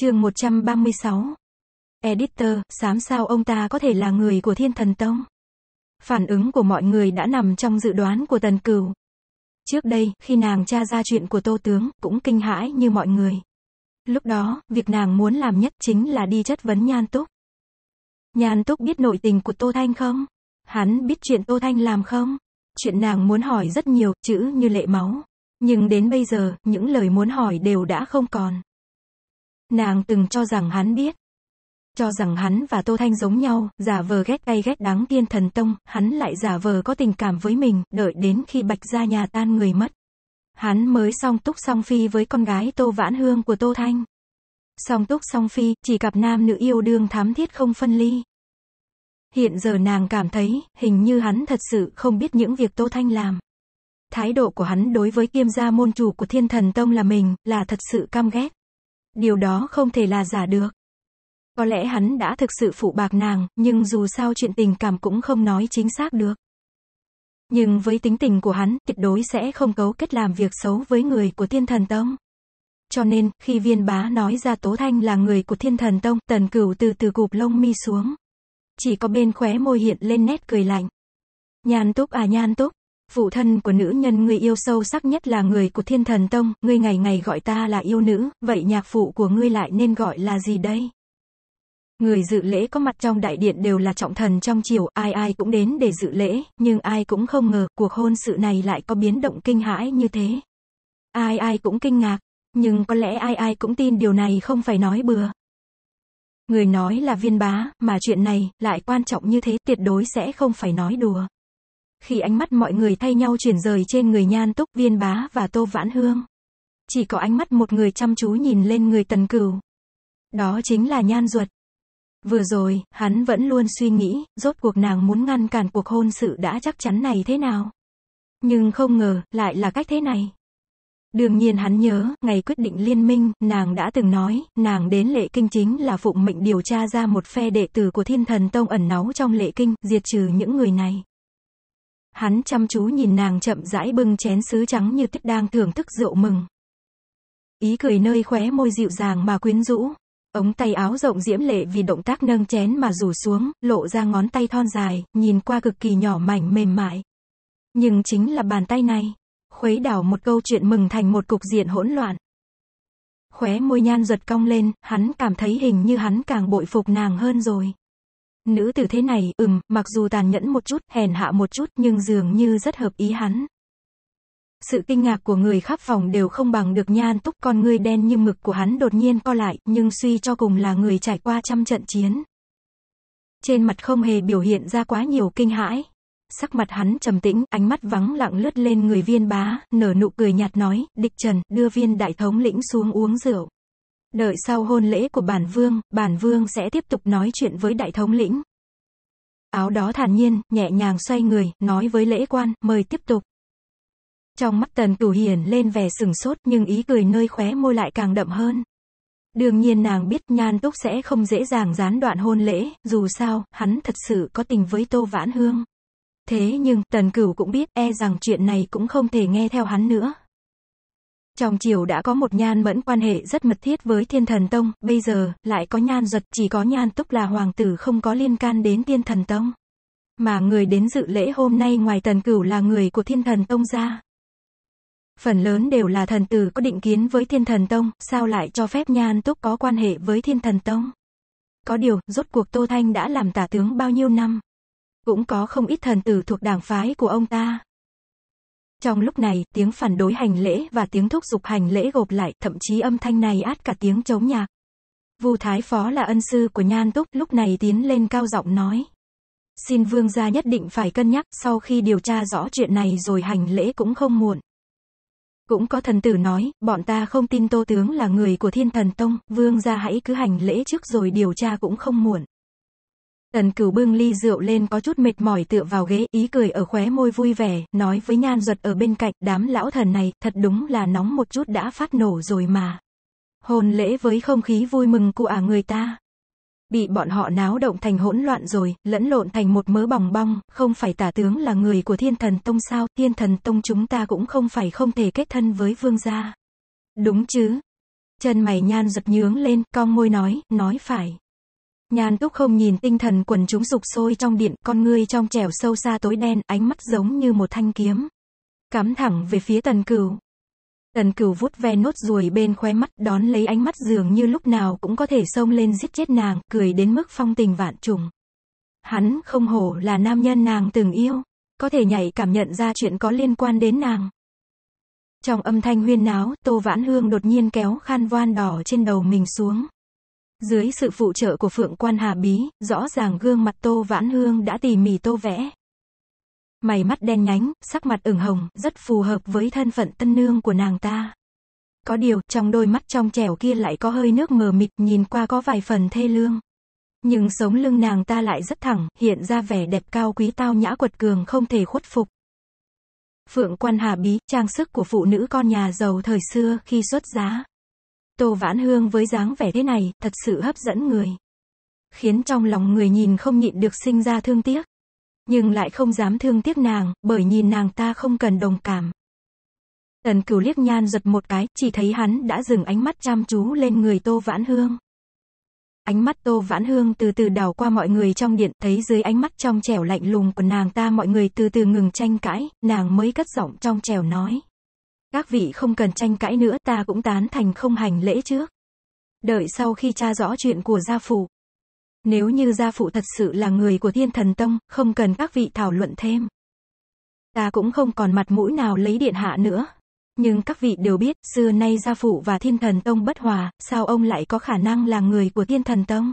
chương 136. Editor, sám sao ông ta có thể là người của thiên thần tông? Phản ứng của mọi người đã nằm trong dự đoán của tần cửu. Trước đây, khi nàng tra ra chuyện của tô tướng, cũng kinh hãi như mọi người. Lúc đó, việc nàng muốn làm nhất chính là đi chất vấn nhan túc. Nhan túc biết nội tình của tô thanh không? Hắn biết chuyện tô thanh làm không? Chuyện nàng muốn hỏi rất nhiều, chữ như lệ máu. Nhưng đến bây giờ, những lời muốn hỏi đều đã không còn. Nàng từng cho rằng hắn biết. Cho rằng hắn và Tô Thanh giống nhau, giả vờ ghét cay ghét đáng tiên thần tông, hắn lại giả vờ có tình cảm với mình, đợi đến khi bạch ra nhà tan người mất. Hắn mới song túc song phi với con gái Tô Vãn Hương của Tô Thanh. Song túc song phi, chỉ cặp nam nữ yêu đương thám thiết không phân ly. Hiện giờ nàng cảm thấy, hình như hắn thật sự không biết những việc Tô Thanh làm. Thái độ của hắn đối với kiêm gia môn chủ của thiên thần tông là mình, là thật sự cam ghét điều đó không thể là giả được. Có lẽ hắn đã thực sự phụ bạc nàng, nhưng dù sao chuyện tình cảm cũng không nói chính xác được. Nhưng với tính tình của hắn, tuyệt đối sẽ không cấu kết làm việc xấu với người của thiên thần tông. Cho nên, khi viên bá nói ra Tố Thanh là người của thiên thần tông, tần cửu từ từ cụp lông mi xuống. Chỉ có bên khóe môi hiện lên nét cười lạnh. Nhan túc à nhan túc, Phụ thân của nữ nhân người yêu sâu sắc nhất là người của thiên thần tông, ngươi ngày ngày gọi ta là yêu nữ, vậy nhạc phụ của ngươi lại nên gọi là gì đây? Người dự lễ có mặt trong đại điện đều là trọng thần trong triều, ai ai cũng đến để dự lễ, nhưng ai cũng không ngờ cuộc hôn sự này lại có biến động kinh hãi như thế. Ai ai cũng kinh ngạc, nhưng có lẽ ai ai cũng tin điều này không phải nói bừa. Người nói là viên bá, mà chuyện này lại quan trọng như thế tuyệt đối sẽ không phải nói đùa. Khi ánh mắt mọi người thay nhau chuyển rời trên người Nhan Túc Viên Bá và Tô Vãn Hương. Chỉ có ánh mắt một người chăm chú nhìn lên người Tần Cửu. Đó chính là Nhan Duật. Vừa rồi, hắn vẫn luôn suy nghĩ, rốt cuộc nàng muốn ngăn cản cuộc hôn sự đã chắc chắn này thế nào. Nhưng không ngờ, lại là cách thế này. Đương nhiên hắn nhớ, ngày quyết định liên minh, nàng đã từng nói, nàng đến lệ kinh chính là phụng mệnh điều tra ra một phe đệ tử của thiên thần tông ẩn náu trong lệ kinh, diệt trừ những người này. Hắn chăm chú nhìn nàng chậm rãi bưng chén sứ trắng như tích đang thưởng thức rượu mừng. Ý cười nơi khóe môi dịu dàng mà quyến rũ. Ống tay áo rộng diễm lệ vì động tác nâng chén mà rủ xuống, lộ ra ngón tay thon dài, nhìn qua cực kỳ nhỏ mảnh mềm mại. Nhưng chính là bàn tay này. Khuấy đảo một câu chuyện mừng thành một cục diện hỗn loạn. Khóe môi nhan ruột cong lên, hắn cảm thấy hình như hắn càng bội phục nàng hơn rồi. Nữ tử thế này, ừm, mặc dù tàn nhẫn một chút, hèn hạ một chút, nhưng dường như rất hợp ý hắn. Sự kinh ngạc của người khắp phòng đều không bằng được nhan túc con người đen như mực của hắn đột nhiên co lại, nhưng suy cho cùng là người trải qua trăm trận chiến. Trên mặt không hề biểu hiện ra quá nhiều kinh hãi. Sắc mặt hắn trầm tĩnh, ánh mắt vắng lặng lướt lên người viên bá, nở nụ cười nhạt nói, địch trần, đưa viên đại thống lĩnh xuống uống rượu. Đợi sau hôn lễ của bản vương, bản vương sẽ tiếp tục nói chuyện với đại thống lĩnh. Áo đó thản nhiên, nhẹ nhàng xoay người, nói với lễ quan, mời tiếp tục. Trong mắt tần cửu hiền lên vẻ sừng sốt nhưng ý cười nơi khóe môi lại càng đậm hơn. Đương nhiên nàng biết nhan túc sẽ không dễ dàng gián đoạn hôn lễ, dù sao, hắn thật sự có tình với tô vãn hương. Thế nhưng, tần cửu cũng biết e rằng chuyện này cũng không thể nghe theo hắn nữa, trong triều đã có một nhan mẫn quan hệ rất mật thiết với thiên thần tông, bây giờ, lại có nhan giật chỉ có nhan túc là hoàng tử không có liên can đến thiên thần tông. Mà người đến dự lễ hôm nay ngoài tần cửu là người của thiên thần tông ra. Phần lớn đều là thần tử có định kiến với thiên thần tông, sao lại cho phép nhan túc có quan hệ với thiên thần tông. Có điều, rốt cuộc Tô Thanh đã làm tả tướng bao nhiêu năm. Cũng có không ít thần tử thuộc đảng phái của ông ta. Trong lúc này, tiếng phản đối hành lễ và tiếng thúc giục hành lễ gộp lại, thậm chí âm thanh này át cả tiếng chống nhạc. Vu Thái Phó là ân sư của Nhan Túc, lúc này tiến lên cao giọng nói. Xin vương gia nhất định phải cân nhắc, sau khi điều tra rõ chuyện này rồi hành lễ cũng không muộn. Cũng có thần tử nói, bọn ta không tin Tô Tướng là người của Thiên Thần Tông, vương gia hãy cứ hành lễ trước rồi điều tra cũng không muộn. Tần cửu bưng ly rượu lên có chút mệt mỏi tựa vào ghế, ý cười ở khóe môi vui vẻ, nói với nhan duật ở bên cạnh, đám lão thần này, thật đúng là nóng một chút đã phát nổ rồi mà. Hồn lễ với không khí vui mừng của à người ta. Bị bọn họ náo động thành hỗn loạn rồi, lẫn lộn thành một mớ bòng bong, không phải tả tướng là người của thiên thần tông sao, thiên thần tông chúng ta cũng không phải không thể kết thân với vương gia. Đúng chứ. Chân mày nhan giật nhướng lên, cong môi nói, nói phải. Nhan túc không nhìn tinh thần quần chúng sục sôi trong điện, con ngươi trong trẻo sâu xa tối đen, ánh mắt giống như một thanh kiếm. Cắm thẳng về phía tần cửu. Tần cửu vút ve nốt ruồi bên khóe mắt đón lấy ánh mắt dường như lúc nào cũng có thể xông lên giết chết nàng, cười đến mức phong tình vạn trùng. Hắn không hổ là nam nhân nàng từng yêu, có thể nhảy cảm nhận ra chuyện có liên quan đến nàng. Trong âm thanh huyên náo, Tô Vãn Hương đột nhiên kéo khăn voan đỏ trên đầu mình xuống. Dưới sự phụ trợ của Phượng Quan Hà Bí, rõ ràng gương mặt Tô Vãn Hương đã tỉ mỉ tô vẽ. Mày mắt đen nhánh, sắc mặt ửng hồng, rất phù hợp với thân phận tân nương của nàng ta. Có điều, trong đôi mắt trong trẻo kia lại có hơi nước mờ mịt, nhìn qua có vài phần thê lương. Nhưng sống lưng nàng ta lại rất thẳng, hiện ra vẻ đẹp cao quý tao nhã quật cường không thể khuất phục. Phượng quan hà bí, trang sức của phụ nữ con nhà giàu thời xưa khi xuất giá, Tô Vãn Hương với dáng vẻ thế này, thật sự hấp dẫn người. Khiến trong lòng người nhìn không nhịn được sinh ra thương tiếc. Nhưng lại không dám thương tiếc nàng, bởi nhìn nàng ta không cần đồng cảm. Tần cửu liếc nhan giật một cái, chỉ thấy hắn đã dừng ánh mắt chăm chú lên người Tô Vãn Hương. Ánh mắt Tô Vãn Hương từ từ đảo qua mọi người trong điện, thấy dưới ánh mắt trong trẻo lạnh lùng của nàng ta mọi người từ từ ngừng tranh cãi, nàng mới cất giọng trong trẻo nói. Các vị không cần tranh cãi nữa ta cũng tán thành không hành lễ trước. Đợi sau khi tra rõ chuyện của gia phụ. Nếu như gia phụ thật sự là người của thiên thần tông, không cần các vị thảo luận thêm. Ta cũng không còn mặt mũi nào lấy điện hạ nữa. Nhưng các vị đều biết, xưa nay gia phụ và thiên thần tông bất hòa, sao ông lại có khả năng là người của thiên thần tông?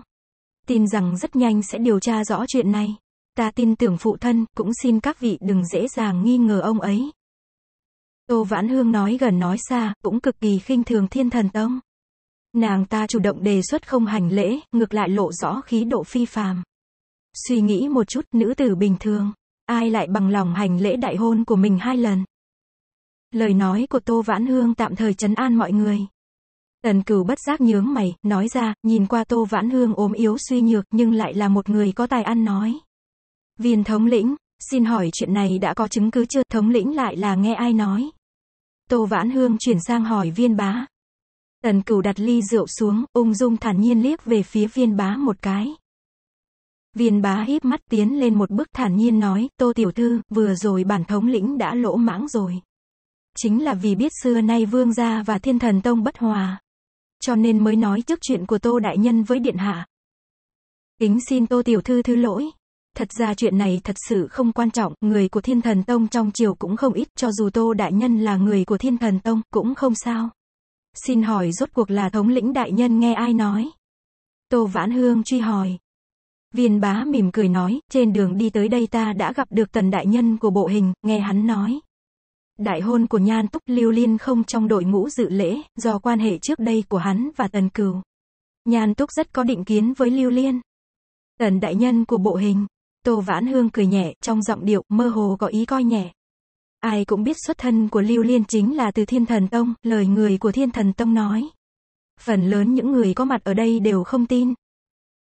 Tin rằng rất nhanh sẽ điều tra rõ chuyện này. Ta tin tưởng phụ thân, cũng xin các vị đừng dễ dàng nghi ngờ ông ấy. Tô Vãn Hương nói gần nói xa, cũng cực kỳ khinh thường thiên thần tông. Nàng ta chủ động đề xuất không hành lễ, ngược lại lộ rõ khí độ phi phàm. Suy nghĩ một chút, nữ tử bình thường, ai lại bằng lòng hành lễ đại hôn của mình hai lần. Lời nói của Tô Vãn Hương tạm thời chấn an mọi người. Tần cửu bất giác nhướng mày, nói ra, nhìn qua Tô Vãn Hương ốm yếu suy nhược nhưng lại là một người có tài ăn nói. Viên thống lĩnh, xin hỏi chuyện này đã có chứng cứ chưa? Thống lĩnh lại là nghe ai nói? Tô Vãn Hương chuyển sang hỏi viên bá. Tần cửu đặt ly rượu xuống, ung dung thản nhiên liếc về phía viên bá một cái. Viên bá híp mắt tiến lên một bước thản nhiên nói, Tô Tiểu Thư, vừa rồi bản thống lĩnh đã lỗ mãng rồi. Chính là vì biết xưa nay vương gia và thiên thần tông bất hòa. Cho nên mới nói trước chuyện của Tô Đại Nhân với Điện Hạ. Kính xin Tô Tiểu Thư thứ lỗi. Thật ra chuyện này thật sự không quan trọng, người của Thiên Thần Tông trong triều cũng không ít, cho dù Tô Đại Nhân là người của Thiên Thần Tông, cũng không sao. Xin hỏi rốt cuộc là thống lĩnh đại nhân nghe ai nói? Tô Vãn Hương truy hỏi. Viên bá mỉm cười nói, trên đường đi tới đây ta đã gặp được tần đại nhân của bộ hình, nghe hắn nói. Đại hôn của Nhan Túc Lưu Liên không trong đội ngũ dự lễ, do quan hệ trước đây của hắn và tần cửu Nhan Túc rất có định kiến với Lưu Liên. Tần đại nhân của bộ hình, Tô Vãn Hương cười nhẹ, trong giọng điệu, mơ hồ có ý coi nhẹ. Ai cũng biết xuất thân của Lưu Liên chính là từ Thiên Thần Tông, lời người của Thiên Thần Tông nói. Phần lớn những người có mặt ở đây đều không tin.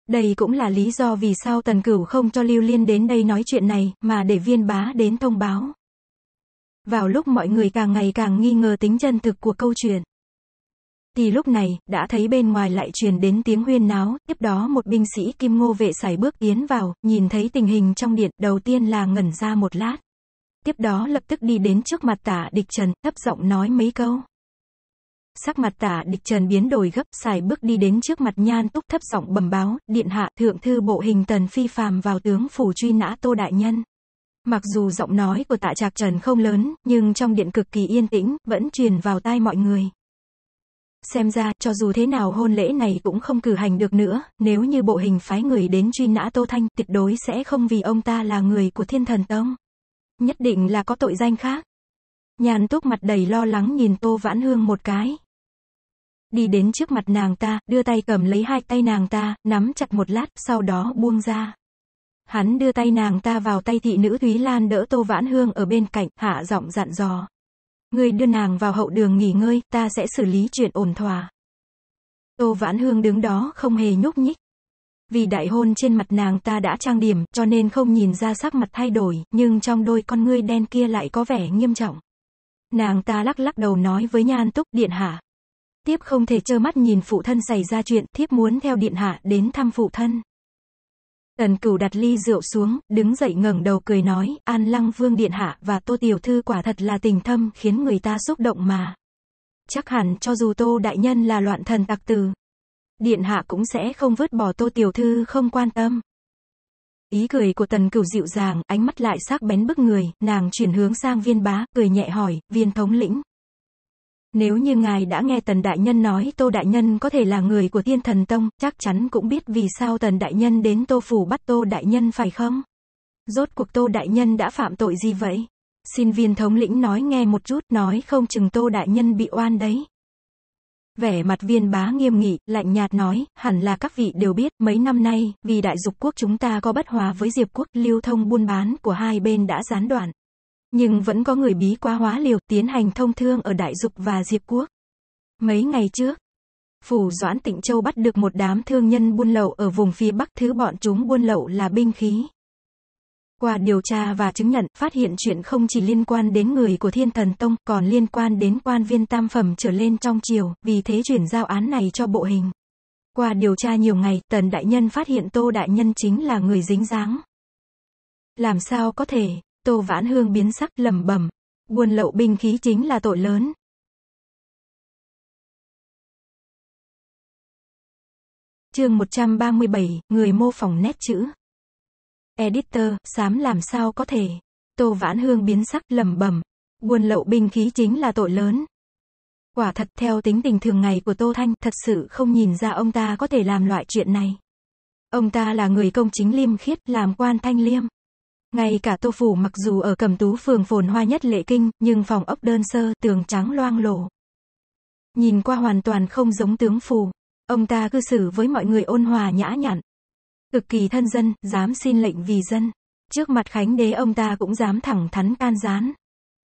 Đây cũng là lý do vì sao Tần Cửu không cho Lưu Liên đến đây nói chuyện này, mà để viên bá đến thông báo. Vào lúc mọi người càng ngày càng nghi ngờ tính chân thực của câu chuyện. Thì lúc này, đã thấy bên ngoài lại truyền đến tiếng huyên náo, tiếp đó một binh sĩ kim ngô vệ sải bước tiến vào, nhìn thấy tình hình trong điện, đầu tiên là ngẩn ra một lát. Tiếp đó lập tức đi đến trước mặt tả địch trần, thấp giọng nói mấy câu. Sắc mặt tả địch trần biến đổi gấp, xài bước đi đến trước mặt nhan túc thấp giọng bẩm báo, điện hạ, thượng thư bộ hình tần phi phàm vào tướng phủ truy nã tô đại nhân. Mặc dù giọng nói của tạ trạc trần không lớn, nhưng trong điện cực kỳ yên tĩnh, vẫn truyền vào tai mọi người. Xem ra, cho dù thế nào hôn lễ này cũng không cử hành được nữa, nếu như bộ hình phái người đến truy nã Tô Thanh, tuyệt đối sẽ không vì ông ta là người của thiên thần tông. Nhất định là có tội danh khác. Nhàn túc mặt đầy lo lắng nhìn Tô Vãn Hương một cái. Đi đến trước mặt nàng ta, đưa tay cầm lấy hai tay nàng ta, nắm chặt một lát, sau đó buông ra. Hắn đưa tay nàng ta vào tay thị nữ Thúy Lan đỡ Tô Vãn Hương ở bên cạnh, hạ giọng dặn dò. Ngươi đưa nàng vào hậu đường nghỉ ngơi, ta sẽ xử lý chuyện ổn thỏa. Tô Vãn Hương đứng đó không hề nhúc nhích. Vì đại hôn trên mặt nàng ta đã trang điểm, cho nên không nhìn ra sắc mặt thay đổi, nhưng trong đôi con ngươi đen kia lại có vẻ nghiêm trọng. Nàng ta lắc lắc đầu nói với nhan túc điện hạ. Tiếp không thể trơ mắt nhìn phụ thân xảy ra chuyện, thiếp muốn theo điện hạ đến thăm phụ thân. Tần cửu đặt ly rượu xuống, đứng dậy ngẩng đầu cười nói, An Lăng Vương Điện Hạ và Tô Tiểu Thư quả thật là tình thâm khiến người ta xúc động mà. Chắc hẳn cho dù Tô Đại Nhân là loạn thần tặc từ, Điện Hạ cũng sẽ không vứt bỏ Tô Tiểu Thư không quan tâm. Ý cười của tần cửu dịu dàng, ánh mắt lại sắc bén bức người, nàng chuyển hướng sang viên bá, cười nhẹ hỏi, viên thống lĩnh, nếu như ngài đã nghe Tần Đại Nhân nói Tô Đại Nhân có thể là người của Thiên Thần Tông, chắc chắn cũng biết vì sao Tần Đại Nhân đến Tô Phủ bắt Tô Đại Nhân phải không? Rốt cuộc Tô Đại Nhân đã phạm tội gì vậy? Xin viên thống lĩnh nói nghe một chút, nói không chừng Tô Đại Nhân bị oan đấy. Vẻ mặt viên bá nghiêm nghị, lạnh nhạt nói, hẳn là các vị đều biết, mấy năm nay, vì đại dục quốc chúng ta có bất hòa với diệp quốc, lưu thông buôn bán của hai bên đã gián đoạn. Nhưng vẫn có người bí qua hóa liều tiến hành thông thương ở Đại Dục và Diệp Quốc. Mấy ngày trước, Phủ Doãn Tịnh Châu bắt được một đám thương nhân buôn lậu ở vùng phía Bắc thứ bọn chúng buôn lậu là binh khí. Qua điều tra và chứng nhận, phát hiện chuyện không chỉ liên quan đến người của Thiên Thần Tông, còn liên quan đến quan viên tam phẩm trở lên trong triều, vì thế chuyển giao án này cho bộ hình. Qua điều tra nhiều ngày, Tần Đại Nhân phát hiện Tô Đại Nhân chính là người dính dáng. Làm sao có thể, Tô Vãn Hương biến sắc lẩm bẩm, buôn lậu binh khí chính là tội lớn. Chương 137, người mô phỏng nét chữ. Editor, sám làm sao có thể? Tô Vãn Hương biến sắc lẩm bẩm, buôn lậu binh khí chính là tội lớn. Quả thật theo tính tình thường ngày của Tô Thanh, thật sự không nhìn ra ông ta có thể làm loại chuyện này. Ông ta là người công chính liêm khiết, làm quan thanh liêm. Ngay cả Tô Phủ mặc dù ở cầm tú phường phồn hoa nhất lệ kinh, nhưng phòng ốc đơn sơ, tường trắng loang lổ. Nhìn qua hoàn toàn không giống tướng phủ. Ông ta cư xử với mọi người ôn hòa nhã nhặn. Cực kỳ thân dân, dám xin lệnh vì dân. Trước mặt Khánh Đế ông ta cũng dám thẳng thắn can gián.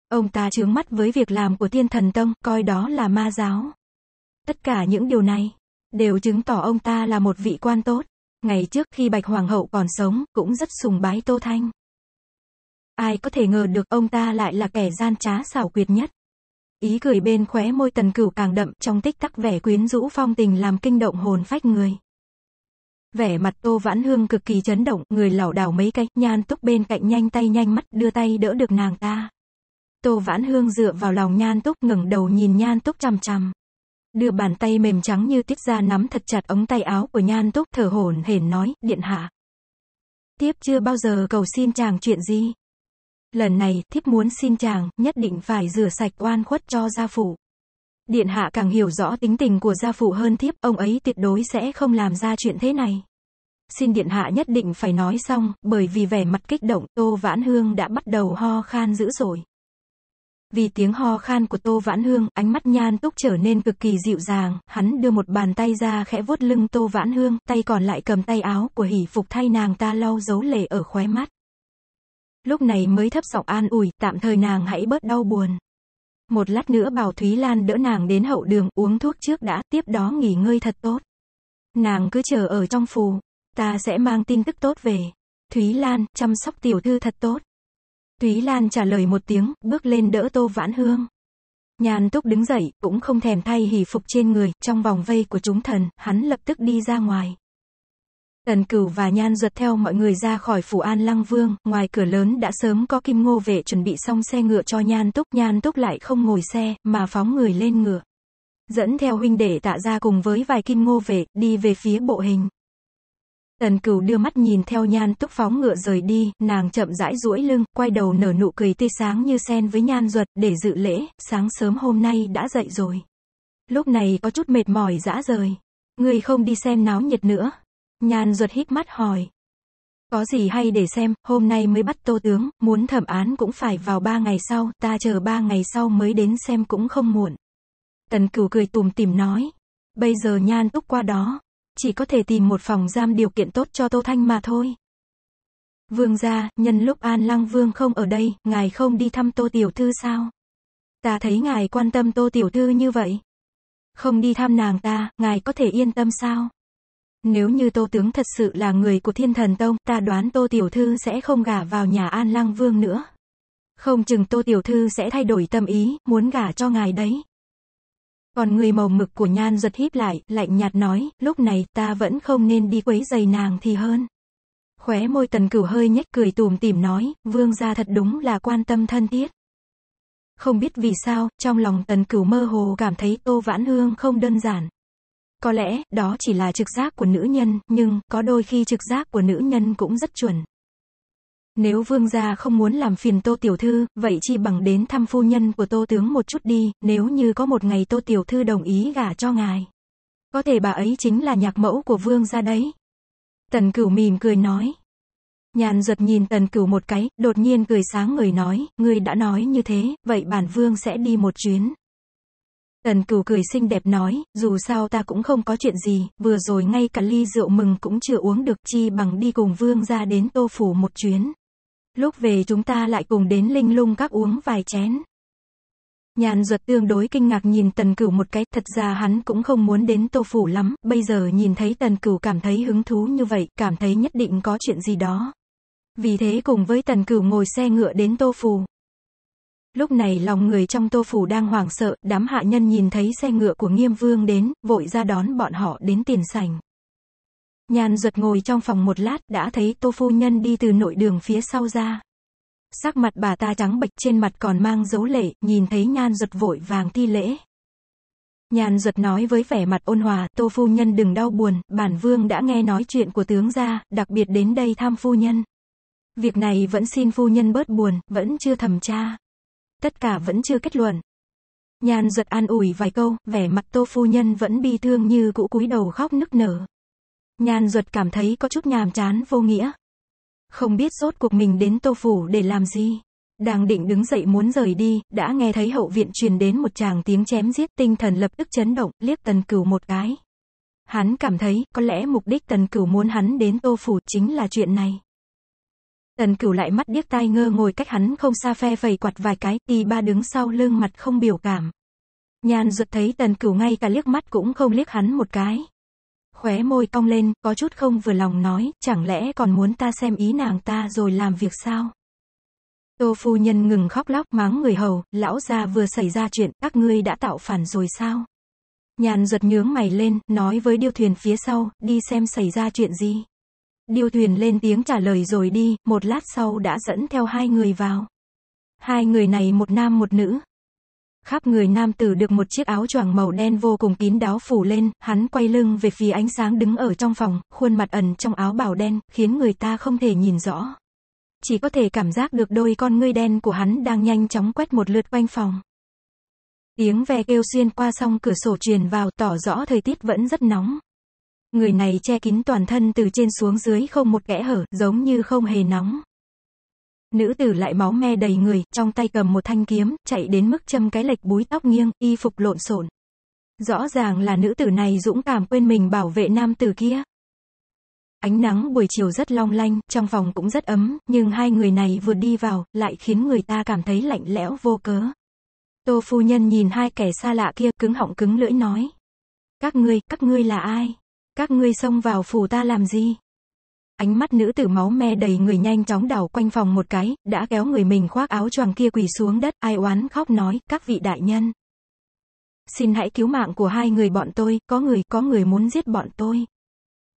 Ông ta chướng mắt với việc làm của tiên thần tông, coi đó là ma giáo. Tất cả những điều này, đều chứng tỏ ông ta là một vị quan tốt. Ngày trước khi Bạch Hoàng hậu còn sống, cũng rất sùng bái Tô Thanh. Ai có thể ngờ được ông ta lại là kẻ gian trá xảo quyệt nhất. Ý cười bên khóe môi tần cửu càng đậm trong tích tắc vẻ quyến rũ phong tình làm kinh động hồn phách người. Vẻ mặt Tô Vãn Hương cực kỳ chấn động, người lảo đảo mấy cái, nhan túc bên cạnh nhanh tay nhanh mắt đưa tay đỡ được nàng ta. Tô Vãn Hương dựa vào lòng nhan túc ngẩng đầu nhìn nhan túc chằm chằm. Đưa bàn tay mềm trắng như tuyết ra nắm thật chặt ống tay áo của nhan túc thở hổn hển nói, điện hạ. Tiếp chưa bao giờ cầu xin chàng chuyện gì. Lần này, thiếp muốn xin chàng, nhất định phải rửa sạch oan khuất cho gia phụ Điện hạ càng hiểu rõ tính tình của gia phụ hơn thiếp, ông ấy tuyệt đối sẽ không làm ra chuyện thế này. Xin điện hạ nhất định phải nói xong, bởi vì vẻ mặt kích động, Tô Vãn Hương đã bắt đầu ho khan dữ rồi. Vì tiếng ho khan của Tô Vãn Hương, ánh mắt nhan túc trở nên cực kỳ dịu dàng, hắn đưa một bàn tay ra khẽ vuốt lưng Tô Vãn Hương, tay còn lại cầm tay áo của hỷ phục thay nàng ta lau dấu lệ ở khóe mắt lúc này mới thấp giọng an ủi, tạm thời nàng hãy bớt đau buồn. Một lát nữa Bảo Thúy Lan đỡ nàng đến hậu đường, uống thuốc trước đã, tiếp đó nghỉ ngơi thật tốt. Nàng cứ chờ ở trong phù, ta sẽ mang tin tức tốt về. Thúy Lan, chăm sóc tiểu thư thật tốt. Thúy Lan trả lời một tiếng, bước lên đỡ Tô Vãn Hương. Nhàn túc đứng dậy, cũng không thèm thay hỷ phục trên người, trong vòng vây của chúng thần, hắn lập tức đi ra ngoài. Tần Cửu và Nhan Duật theo mọi người ra khỏi phủ An Lăng Vương, ngoài cửa lớn đã sớm có Kim Ngô vệ chuẩn bị xong xe ngựa cho Nhan Túc, Nhan Túc lại không ngồi xe, mà phóng người lên ngựa. Dẫn theo huynh đệ tạ ra cùng với vài Kim Ngô vệ, đi về phía bộ hình. Tần Cửu đưa mắt nhìn theo Nhan Túc phóng ngựa rời đi, nàng chậm rãi duỗi lưng, quay đầu nở nụ cười tươi sáng như sen với Nhan Duật, để dự lễ, sáng sớm hôm nay đã dậy rồi. Lúc này có chút mệt mỏi dã rời. Người không đi xem náo nhiệt nữa, Nhan ruột hít mắt hỏi. Có gì hay để xem, hôm nay mới bắt tô tướng, muốn thẩm án cũng phải vào ba ngày sau, ta chờ ba ngày sau mới đến xem cũng không muộn. Tần cửu cười tùm tìm nói. Bây giờ nhan túc qua đó, chỉ có thể tìm một phòng giam điều kiện tốt cho Tô Thanh mà thôi. Vương gia, nhân lúc An Lăng Vương không ở đây, ngài không đi thăm Tô Tiểu Thư sao? Ta thấy ngài quan tâm Tô Tiểu Thư như vậy. Không đi thăm nàng ta, ngài có thể yên tâm sao? Nếu như Tô Tướng thật sự là người của Thiên Thần Tông, ta đoán Tô Tiểu Thư sẽ không gả vào nhà An Lăng Vương nữa. Không chừng Tô Tiểu Thư sẽ thay đổi tâm ý, muốn gả cho ngài đấy. Còn người màu mực của nhan giật híp lại, lạnh nhạt nói, lúc này ta vẫn không nên đi quấy giày nàng thì hơn. Khóe môi tần cửu hơi nhếch cười tùm tìm nói, vương gia thật đúng là quan tâm thân thiết. Không biết vì sao, trong lòng tần cửu mơ hồ cảm thấy Tô Vãn Hương không đơn giản. Có lẽ, đó chỉ là trực giác của nữ nhân, nhưng, có đôi khi trực giác của nữ nhân cũng rất chuẩn. Nếu vương gia không muốn làm phiền tô tiểu thư, vậy chi bằng đến thăm phu nhân của tô tướng một chút đi, nếu như có một ngày tô tiểu thư đồng ý gả cho ngài. Có thể bà ấy chính là nhạc mẫu của vương gia đấy. Tần cửu mỉm cười nói. Nhàn giật nhìn tần cửu một cái, đột nhiên cười sáng người nói, người đã nói như thế, vậy bản vương sẽ đi một chuyến. Tần cửu cười xinh đẹp nói, dù sao ta cũng không có chuyện gì, vừa rồi ngay cả ly rượu mừng cũng chưa uống được chi bằng đi cùng vương ra đến tô phủ một chuyến. Lúc về chúng ta lại cùng đến linh lung các uống vài chén. Nhàn ruột tương đối kinh ngạc nhìn tần cửu một cái, thật ra hắn cũng không muốn đến tô phủ lắm, bây giờ nhìn thấy tần cửu cảm thấy hứng thú như vậy, cảm thấy nhất định có chuyện gì đó. Vì thế cùng với tần cửu ngồi xe ngựa đến tô phủ. Lúc này lòng người trong tô phủ đang hoảng sợ, đám hạ nhân nhìn thấy xe ngựa của nghiêm vương đến, vội ra đón bọn họ đến tiền sảnh. Nhàn ruột ngồi trong phòng một lát, đã thấy tô phu nhân đi từ nội đường phía sau ra. Sắc mặt bà ta trắng bệch trên mặt còn mang dấu lệ, nhìn thấy nhan ruột vội vàng thi lễ. Nhàn ruột nói với vẻ mặt ôn hòa, tô phu nhân đừng đau buồn, bản vương đã nghe nói chuyện của tướng gia, đặc biệt đến đây thăm phu nhân. Việc này vẫn xin phu nhân bớt buồn, vẫn chưa thẩm tra tất cả vẫn chưa kết luận. Nhan giật an ủi vài câu, vẻ mặt tô phu nhân vẫn bi thương như cũ cúi đầu khóc nức nở. Nhan duật cảm thấy có chút nhàm chán vô nghĩa. Không biết rốt cuộc mình đến tô phủ để làm gì. Đang định đứng dậy muốn rời đi, đã nghe thấy hậu viện truyền đến một chàng tiếng chém giết tinh thần lập tức chấn động, liếc tần cửu một cái. Hắn cảm thấy, có lẽ mục đích tần cửu muốn hắn đến tô phủ chính là chuyện này. Tần cửu lại mắt điếc tai ngơ ngồi cách hắn không xa phe vầy quạt vài cái, tì ba đứng sau lưng mặt không biểu cảm. Nhàn ruột thấy tần cửu ngay cả liếc mắt cũng không liếc hắn một cái. Khóe môi cong lên, có chút không vừa lòng nói, chẳng lẽ còn muốn ta xem ý nàng ta rồi làm việc sao? Tô phu nhân ngừng khóc lóc mắng người hầu, lão gia vừa xảy ra chuyện, các ngươi đã tạo phản rồi sao? Nhàn ruột nhướng mày lên, nói với điêu thuyền phía sau, đi xem xảy ra chuyện gì. Điêu thuyền lên tiếng trả lời rồi đi, một lát sau đã dẫn theo hai người vào. Hai người này một nam một nữ. Khắp người nam tử được một chiếc áo choàng màu đen vô cùng kín đáo phủ lên, hắn quay lưng về phía ánh sáng đứng ở trong phòng, khuôn mặt ẩn trong áo bào đen, khiến người ta không thể nhìn rõ. Chỉ có thể cảm giác được đôi con ngươi đen của hắn đang nhanh chóng quét một lượt quanh phòng. Tiếng ve kêu xuyên qua song cửa sổ truyền vào tỏ rõ thời tiết vẫn rất nóng. Người này che kín toàn thân từ trên xuống dưới không một kẽ hở, giống như không hề nóng. Nữ tử lại máu me đầy người, trong tay cầm một thanh kiếm, chạy đến mức châm cái lệch búi tóc nghiêng, y phục lộn xộn. Rõ ràng là nữ tử này dũng cảm quên mình bảo vệ nam tử kia. Ánh nắng buổi chiều rất long lanh, trong phòng cũng rất ấm, nhưng hai người này vừa đi vào, lại khiến người ta cảm thấy lạnh lẽo vô cớ. Tô phu nhân nhìn hai kẻ xa lạ kia, cứng họng cứng lưỡi nói. Các ngươi, các ngươi là ai? Các ngươi xông vào phủ ta làm gì? Ánh mắt nữ tử máu me đầy người nhanh chóng đảo quanh phòng một cái, đã kéo người mình khoác áo choàng kia quỳ xuống đất, ai oán khóc nói, các vị đại nhân. Xin hãy cứu mạng của hai người bọn tôi, có người, có người muốn giết bọn tôi.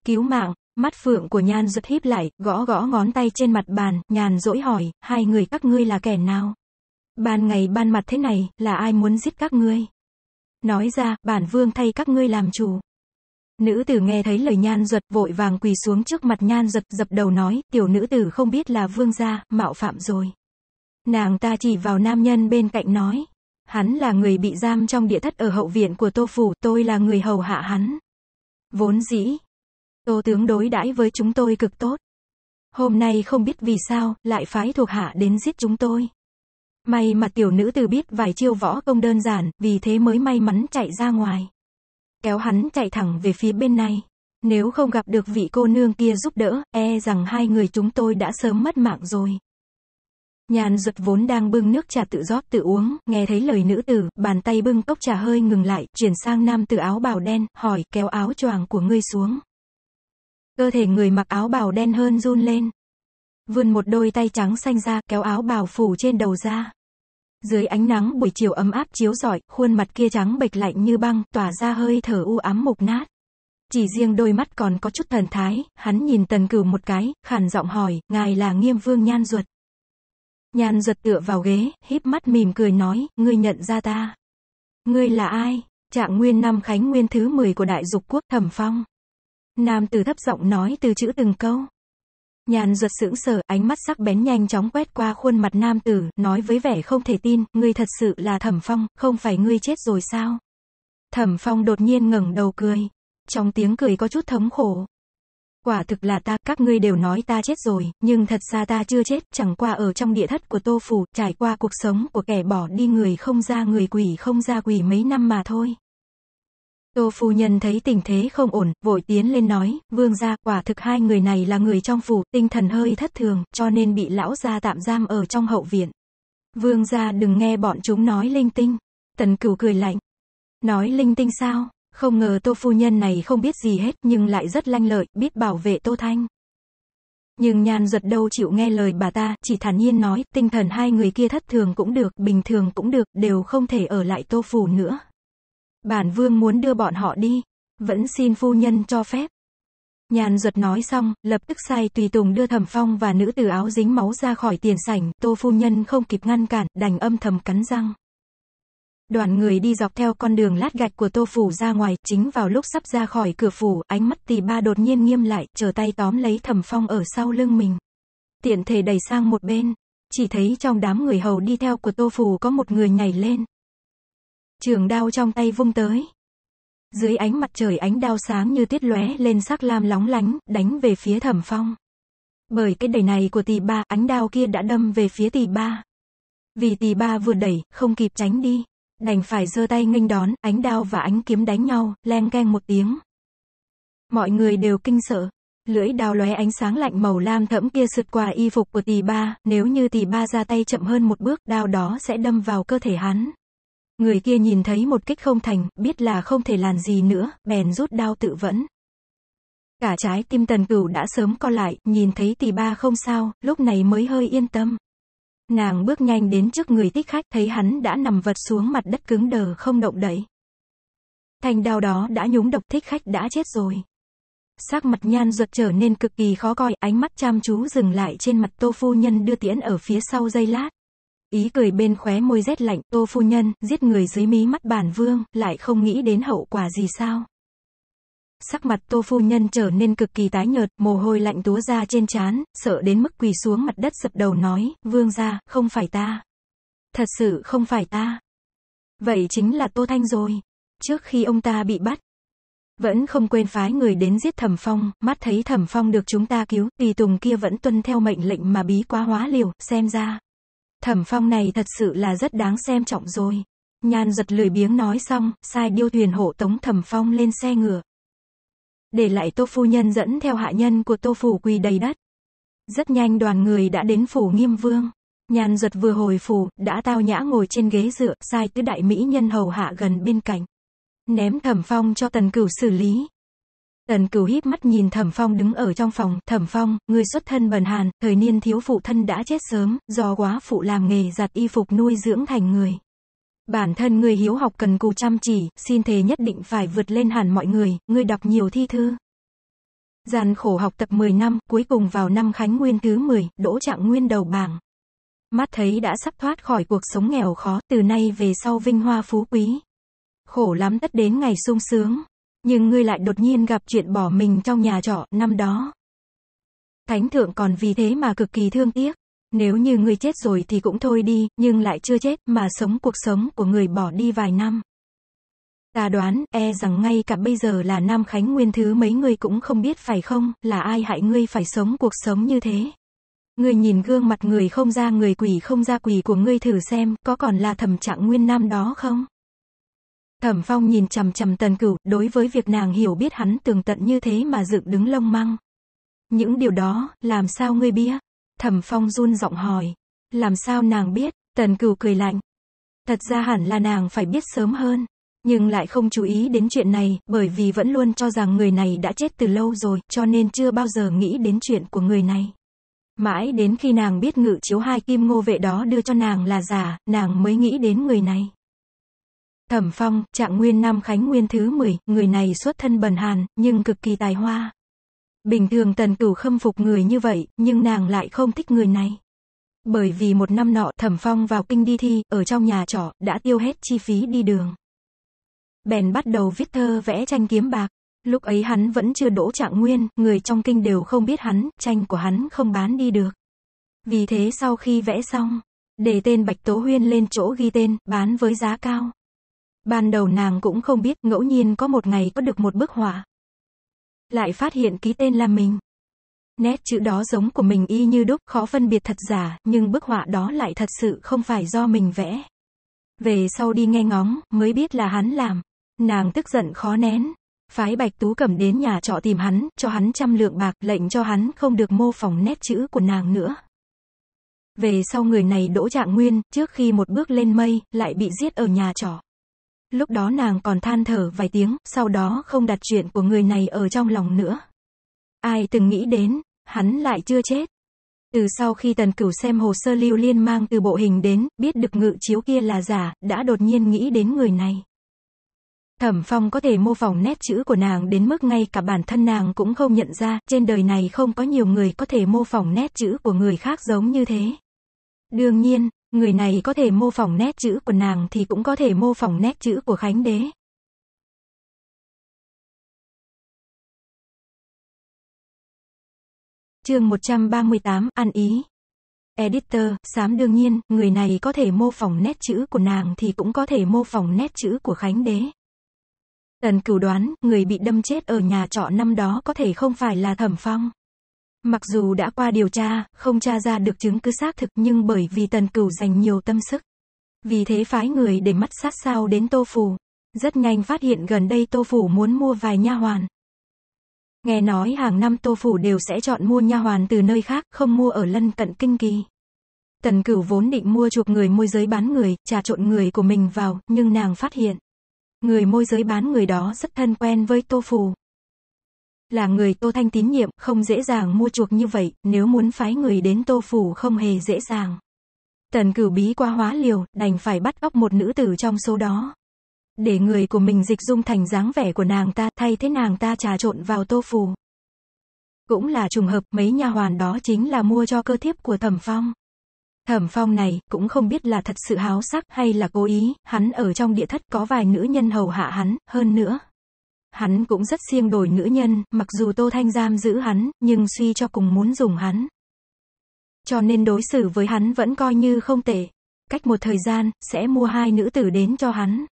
Cứu mạng, mắt phượng của nhan giật híp lại, gõ gõ ngón tay trên mặt bàn, nhàn dỗi hỏi, hai người các ngươi là kẻ nào? Ban ngày ban mặt thế này, là ai muốn giết các ngươi? Nói ra, bản vương thay các ngươi làm chủ. Nữ tử nghe thấy lời nhan duật vội vàng quỳ xuống trước mặt nhan duật dập đầu nói, tiểu nữ tử không biết là vương gia, mạo phạm rồi. Nàng ta chỉ vào nam nhân bên cạnh nói, hắn là người bị giam trong địa thất ở hậu viện của tô phủ, tôi là người hầu hạ hắn. Vốn dĩ, tô tướng đối đãi với chúng tôi cực tốt. Hôm nay không biết vì sao, lại phái thuộc hạ đến giết chúng tôi. May mà tiểu nữ tử biết vài chiêu võ công đơn giản, vì thế mới may mắn chạy ra ngoài kéo hắn chạy thẳng về phía bên này. Nếu không gặp được vị cô nương kia giúp đỡ, e rằng hai người chúng tôi đã sớm mất mạng rồi. Nhàn ruột vốn đang bưng nước trà tự rót tự uống, nghe thấy lời nữ tử, bàn tay bưng cốc trà hơi ngừng lại, chuyển sang nam tử áo bào đen, hỏi, kéo áo choàng của ngươi xuống. Cơ thể người mặc áo bào đen hơn run lên. Vươn một đôi tay trắng xanh ra, kéo áo bào phủ trên đầu ra. Dưới ánh nắng buổi chiều ấm áp chiếu rọi, khuôn mặt kia trắng bệch lạnh như băng, tỏa ra hơi thở u ám mục nát. Chỉ riêng đôi mắt còn có chút thần thái, hắn nhìn tần cửu một cái, khàn giọng hỏi, ngài là nghiêm vương nhan ruột. Nhan ruột tựa vào ghế, híp mắt mỉm cười nói, ngươi nhận ra ta. Ngươi là ai? Trạng nguyên năm khánh nguyên thứ 10 của đại dục quốc thẩm phong. Nam từ thấp giọng nói từ chữ từng câu. Nhàn giật sững sờ, ánh mắt sắc bén nhanh chóng quét qua khuôn mặt nam tử, nói với vẻ không thể tin, ngươi thật sự là Thẩm Phong, không phải ngươi chết rồi sao? Thẩm Phong đột nhiên ngẩng đầu cười. Trong tiếng cười có chút thống khổ. Quả thực là ta, các ngươi đều nói ta chết rồi, nhưng thật ra ta chưa chết, chẳng qua ở trong địa thất của tô phủ, trải qua cuộc sống của kẻ bỏ đi người không ra người quỷ không ra quỷ mấy năm mà thôi. Tô phu nhân thấy tình thế không ổn, vội tiến lên nói, vương gia, quả thực hai người này là người trong phủ, tinh thần hơi thất thường, cho nên bị lão gia tạm giam ở trong hậu viện. Vương gia đừng nghe bọn chúng nói linh tinh. Tần cửu cười lạnh. Nói linh tinh sao? Không ngờ tô phu nhân này không biết gì hết nhưng lại rất lanh lợi, biết bảo vệ tô thanh. Nhưng nhan giật đâu chịu nghe lời bà ta, chỉ thản nhiên nói, tinh thần hai người kia thất thường cũng được, bình thường cũng được, đều không thể ở lại tô phủ nữa, Bản vương muốn đưa bọn họ đi, vẫn xin phu nhân cho phép. Nhàn ruột nói xong, lập tức sai tùy tùng đưa thẩm phong và nữ tử áo dính máu ra khỏi tiền sảnh, tô phu nhân không kịp ngăn cản, đành âm thầm cắn răng. Đoàn người đi dọc theo con đường lát gạch của tô phủ ra ngoài, chính vào lúc sắp ra khỏi cửa phủ, ánh mắt tì ba đột nhiên nghiêm lại, chờ tay tóm lấy thẩm phong ở sau lưng mình. Tiện thể đẩy sang một bên, chỉ thấy trong đám người hầu đi theo của tô phủ có một người nhảy lên, trường đao trong tay vung tới. Dưới ánh mặt trời ánh đao sáng như tiết lóe lên sắc lam lóng lánh, đánh về phía thẩm phong. Bởi cái đẩy này của tỷ ba, ánh đao kia đã đâm về phía tỷ ba. Vì tỷ ba vừa đẩy, không kịp tránh đi. Đành phải giơ tay nghênh đón, ánh đao và ánh kiếm đánh nhau, len keng một tiếng. Mọi người đều kinh sợ. Lưỡi đao lóe ánh sáng lạnh màu lam thẫm kia sượt qua y phục của tỷ ba, nếu như tỷ ba ra tay chậm hơn một bước, đao đó sẽ đâm vào cơ thể hắn. Người kia nhìn thấy một kích không thành, biết là không thể làm gì nữa, bèn rút đao tự vẫn. Cả trái tim tần cửu đã sớm co lại, nhìn thấy tỷ ba không sao, lúc này mới hơi yên tâm. Nàng bước nhanh đến trước người thích khách, thấy hắn đã nằm vật xuống mặt đất cứng đờ không động đậy. Thành đao đó đã nhúng độc thích khách đã chết rồi. Sắc mặt nhan ruột trở nên cực kỳ khó coi, ánh mắt chăm chú dừng lại trên mặt tô phu nhân đưa tiễn ở phía sau dây lát. Ý cười bên khóe môi rét lạnh, tô phu nhân, giết người dưới mí mắt bản vương, lại không nghĩ đến hậu quả gì sao. Sắc mặt tô phu nhân trở nên cực kỳ tái nhợt, mồ hôi lạnh túa ra trên trán, sợ đến mức quỳ xuống mặt đất sập đầu nói, vương ra, không phải ta. Thật sự không phải ta. Vậy chính là tô thanh rồi. Trước khi ông ta bị bắt, vẫn không quên phái người đến giết thẩm phong, mắt thấy thẩm phong được chúng ta cứu, tùy tùng kia vẫn tuân theo mệnh lệnh mà bí quá hóa liều, xem ra, Thẩm phong này thật sự là rất đáng xem trọng rồi. Nhan giật lười biếng nói xong, sai điêu thuyền hộ tống thẩm phong lên xe ngựa. Để lại tô phu nhân dẫn theo hạ nhân của tô phủ quỳ đầy đất. Rất nhanh đoàn người đã đến phủ nghiêm vương. Nhan giật vừa hồi phủ, đã tao nhã ngồi trên ghế dựa, sai tứ đại mỹ nhân hầu hạ gần bên cạnh. Ném thẩm phong cho tần cửu xử lý, Tần cửu híp mắt nhìn thẩm phong đứng ở trong phòng, thẩm phong, người xuất thân bần hàn, thời niên thiếu phụ thân đã chết sớm, do quá phụ làm nghề giặt y phục nuôi dưỡng thành người. Bản thân người hiếu học cần cù chăm chỉ, xin thế nhất định phải vượt lên hẳn mọi người, người đọc nhiều thi thư. gian khổ học tập 10 năm, cuối cùng vào năm Khánh Nguyên thứ 10, đỗ trạng nguyên đầu bảng. Mắt thấy đã sắp thoát khỏi cuộc sống nghèo khó, từ nay về sau vinh hoa phú quý. Khổ lắm tất đến ngày sung sướng, nhưng ngươi lại đột nhiên gặp chuyện bỏ mình trong nhà trọ năm đó. Thánh thượng còn vì thế mà cực kỳ thương tiếc. Nếu như ngươi chết rồi thì cũng thôi đi, nhưng lại chưa chết mà sống cuộc sống của người bỏ đi vài năm. Ta đoán, e rằng ngay cả bây giờ là Nam Khánh Nguyên thứ mấy người cũng không biết phải không, là ai hại ngươi phải sống cuộc sống như thế. Ngươi nhìn gương mặt người không ra người quỷ không ra quỷ của ngươi thử xem, có còn là thầm trạng nguyên nam đó không? Thẩm Phong nhìn chằm chằm Tần Cửu, đối với việc nàng hiểu biết hắn tường tận như thế mà dựng đứng lông măng. Những điều đó, làm sao ngươi bia? Thẩm Phong run giọng hỏi. Làm sao nàng biết? Tần Cửu cười lạnh. Thật ra hẳn là nàng phải biết sớm hơn, nhưng lại không chú ý đến chuyện này, bởi vì vẫn luôn cho rằng người này đã chết từ lâu rồi, cho nên chưa bao giờ nghĩ đến chuyện của người này. Mãi đến khi nàng biết ngự chiếu hai kim ngô vệ đó đưa cho nàng là giả, nàng mới nghĩ đến người này. Thẩm Phong, trạng nguyên năm Khánh Nguyên thứ 10, người này xuất thân bần hàn, nhưng cực kỳ tài hoa. Bình thường tần cửu khâm phục người như vậy, nhưng nàng lại không thích người này. Bởi vì một năm nọ Thẩm Phong vào kinh đi thi, ở trong nhà trọ, đã tiêu hết chi phí đi đường. Bèn bắt đầu viết thơ vẽ tranh kiếm bạc. Lúc ấy hắn vẫn chưa đỗ trạng nguyên, người trong kinh đều không biết hắn, tranh của hắn không bán đi được. Vì thế sau khi vẽ xong, để tên Bạch Tố Huyên lên chỗ ghi tên, bán với giá cao. Ban đầu nàng cũng không biết, ngẫu nhiên có một ngày có được một bức họa. Lại phát hiện ký tên là mình. Nét chữ đó giống của mình y như đúc, khó phân biệt thật giả, nhưng bức họa đó lại thật sự không phải do mình vẽ. Về sau đi nghe ngóng, mới biết là hắn làm. Nàng tức giận khó nén. Phái Bạch Tú cầm đến nhà trọ tìm hắn, cho hắn trăm lượng bạc, lệnh cho hắn không được mô phỏng nét chữ của nàng nữa. Về sau người này đỗ trạng nguyên, trước khi một bước lên mây, lại bị giết ở nhà trọ. Lúc đó nàng còn than thở vài tiếng, sau đó không đặt chuyện của người này ở trong lòng nữa. Ai từng nghĩ đến, hắn lại chưa chết. Từ sau khi Tần Cửu xem hồ sơ lưu liên mang từ bộ hình đến, biết được ngự chiếu kia là giả, đã đột nhiên nghĩ đến người này. Thẩm Phong có thể mô phỏng nét chữ của nàng đến mức ngay cả bản thân nàng cũng không nhận ra, trên đời này không có nhiều người có thể mô phỏng nét chữ của người khác giống như thế. Đương nhiên, Người này có thể mô phỏng nét chữ của nàng thì cũng có thể mô phỏng nét chữ của Khánh Đế. chương 138, ăn ý. Editor, sám đương nhiên, người này có thể mô phỏng nét chữ của nàng thì cũng có thể mô phỏng nét chữ của Khánh Đế. Tần cửu đoán, người bị đâm chết ở nhà trọ năm đó có thể không phải là Thẩm Phong. Mặc dù đã qua điều tra, không tra ra được chứng cứ xác thực nhưng bởi vì tần cửu dành nhiều tâm sức. Vì thế phái người để mắt sát sao đến Tô Phủ. Rất nhanh phát hiện gần đây Tô Phủ muốn mua vài nha hoàn. Nghe nói hàng năm Tô Phủ đều sẽ chọn mua nha hoàn từ nơi khác, không mua ở lân cận kinh kỳ. Tần cửu vốn định mua chuộc người môi giới bán người, trà trộn người của mình vào, nhưng nàng phát hiện. Người môi giới bán người đó rất thân quen với Tô Phủ. Là người Tô Thanh tín nhiệm, không dễ dàng mua chuộc như vậy, nếu muốn phái người đến Tô Phủ không hề dễ dàng. Tần cử bí qua hóa liều, đành phải bắt cóc một nữ tử trong số đó. Để người của mình dịch dung thành dáng vẻ của nàng ta, thay thế nàng ta trà trộn vào Tô Phủ. Cũng là trùng hợp, mấy nhà hoàn đó chính là mua cho cơ thiếp của Thẩm Phong. Thẩm Phong này, cũng không biết là thật sự háo sắc hay là cố ý, hắn ở trong địa thất có vài nữ nhân hầu hạ hắn, hơn nữa, Hắn cũng rất siêng đổi nữ nhân, mặc dù Tô Thanh giam giữ hắn, nhưng suy cho cùng muốn dùng hắn. Cho nên đối xử với hắn vẫn coi như không tệ. Cách một thời gian, sẽ mua hai nữ tử đến cho hắn.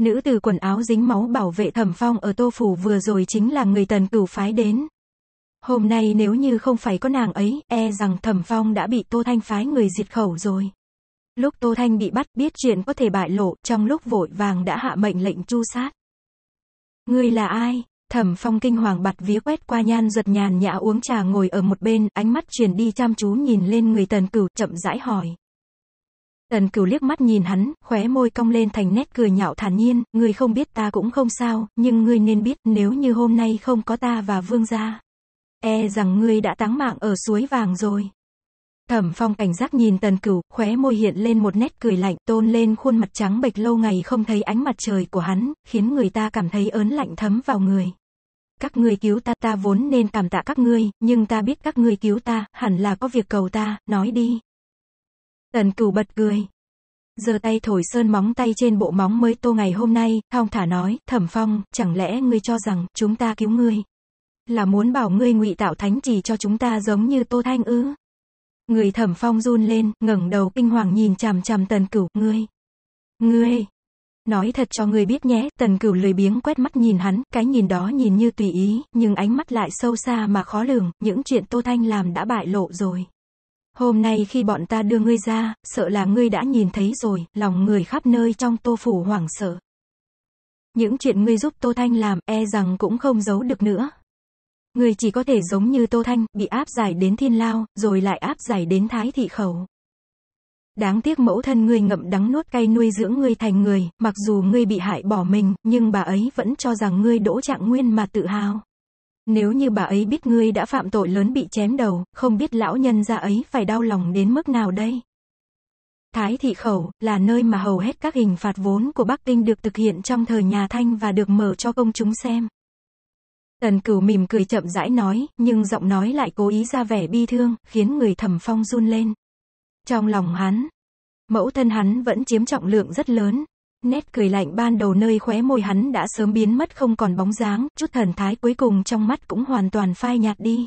Nữ tử quần áo dính máu bảo vệ thẩm phong ở Tô Phủ vừa rồi chính là người tần cửu phái đến. Hôm nay nếu như không phải có nàng ấy, e rằng thẩm phong đã bị Tô Thanh phái người diệt khẩu rồi. Lúc Tô Thanh bị bắt biết chuyện có thể bại lộ, trong lúc vội vàng đã hạ mệnh lệnh chu sát. Ngươi là ai? Thẩm phong kinh hoàng bặt vía quét qua nhan giật nhàn nhã uống trà ngồi ở một bên, ánh mắt chuyển đi chăm chú nhìn lên người tần cửu, chậm rãi hỏi. Tần cửu liếc mắt nhìn hắn, khóe môi cong lên thành nét cười nhạo thản nhiên, ngươi không biết ta cũng không sao, nhưng ngươi nên biết nếu như hôm nay không có ta và vương gia. E rằng ngươi đã táng mạng ở suối vàng rồi. Thẩm phong cảnh giác nhìn tần cửu, khóe môi hiện lên một nét cười lạnh, tôn lên khuôn mặt trắng bệch lâu ngày không thấy ánh mặt trời của hắn, khiến người ta cảm thấy ớn lạnh thấm vào người. Các ngươi cứu ta ta vốn nên cảm tạ các ngươi, nhưng ta biết các ngươi cứu ta, hẳn là có việc cầu ta, nói đi. Tần cửu bật cười. giờ tay thổi sơn móng tay trên bộ móng mới tô ngày hôm nay, thong thả nói, thẩm phong, chẳng lẽ ngươi cho rằng, chúng ta cứu ngươi. Là muốn bảo ngươi ngụy tạo thánh chỉ cho chúng ta giống như tô thanh ư? Người thẩm phong run lên, ngẩng đầu kinh hoàng nhìn chằm chằm tần cửu, ngươi. Ngươi. Nói thật cho ngươi biết nhé, tần cửu lười biếng quét mắt nhìn hắn, cái nhìn đó nhìn như tùy ý, nhưng ánh mắt lại sâu xa mà khó lường, những chuyện Tô Thanh làm đã bại lộ rồi. Hôm nay khi bọn ta đưa ngươi ra, sợ là ngươi đã nhìn thấy rồi, lòng người khắp nơi trong tô phủ hoảng sợ. Những chuyện ngươi giúp Tô Thanh làm, e rằng cũng không giấu được nữa, Người chỉ có thể giống như Tô Thanh, bị áp giải đến thiên lao, rồi lại áp giải đến thái thị khẩu. Đáng tiếc mẫu thân ngươi ngậm đắng nuốt cay nuôi dưỡng ngươi thành người, mặc dù ngươi bị hại bỏ mình, nhưng bà ấy vẫn cho rằng ngươi đỗ trạng nguyên mà tự hào. Nếu như bà ấy biết ngươi đã phạm tội lớn bị chém đầu, không biết lão nhân gia ấy phải đau lòng đến mức nào đây. Thái thị khẩu, là nơi mà hầu hết các hình phạt vốn của Bắc Kinh được thực hiện trong thời nhà Thanh và được mở cho công chúng xem. Tần cửu mỉm cười chậm rãi nói, nhưng giọng nói lại cố ý ra vẻ bi thương, khiến người thẩm phong run lên. Trong lòng hắn, mẫu thân hắn vẫn chiếm trọng lượng rất lớn. Nét cười lạnh ban đầu nơi khóe môi hắn đã sớm biến mất không còn bóng dáng, chút thần thái cuối cùng trong mắt cũng hoàn toàn phai nhạt đi.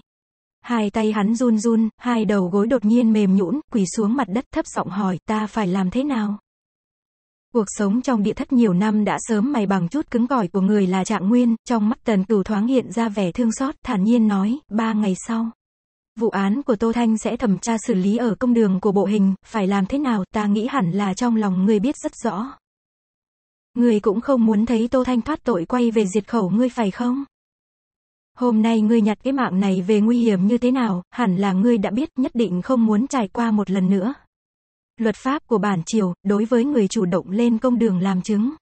Hai tay hắn run run, hai đầu gối đột nhiên mềm nhũn, quỳ xuống mặt đất thấp giọng hỏi, ta phải làm thế nào? Cuộc sống trong địa thất nhiều năm đã sớm mày bằng chút cứng cỏi của người là trạng nguyên, trong mắt tần cửu thoáng hiện ra vẻ thương xót, thản nhiên nói, ba ngày sau. Vụ án của Tô Thanh sẽ thẩm tra xử lý ở công đường của bộ hình, phải làm thế nào ta nghĩ hẳn là trong lòng người biết rất rõ. Người cũng không muốn thấy Tô Thanh thoát tội quay về diệt khẩu ngươi phải không? Hôm nay ngươi nhặt cái mạng này về nguy hiểm như thế nào, hẳn là ngươi đã biết nhất định không muốn trải qua một lần nữa. Luật pháp của bản triều, đối với người chủ động lên công đường làm chứng.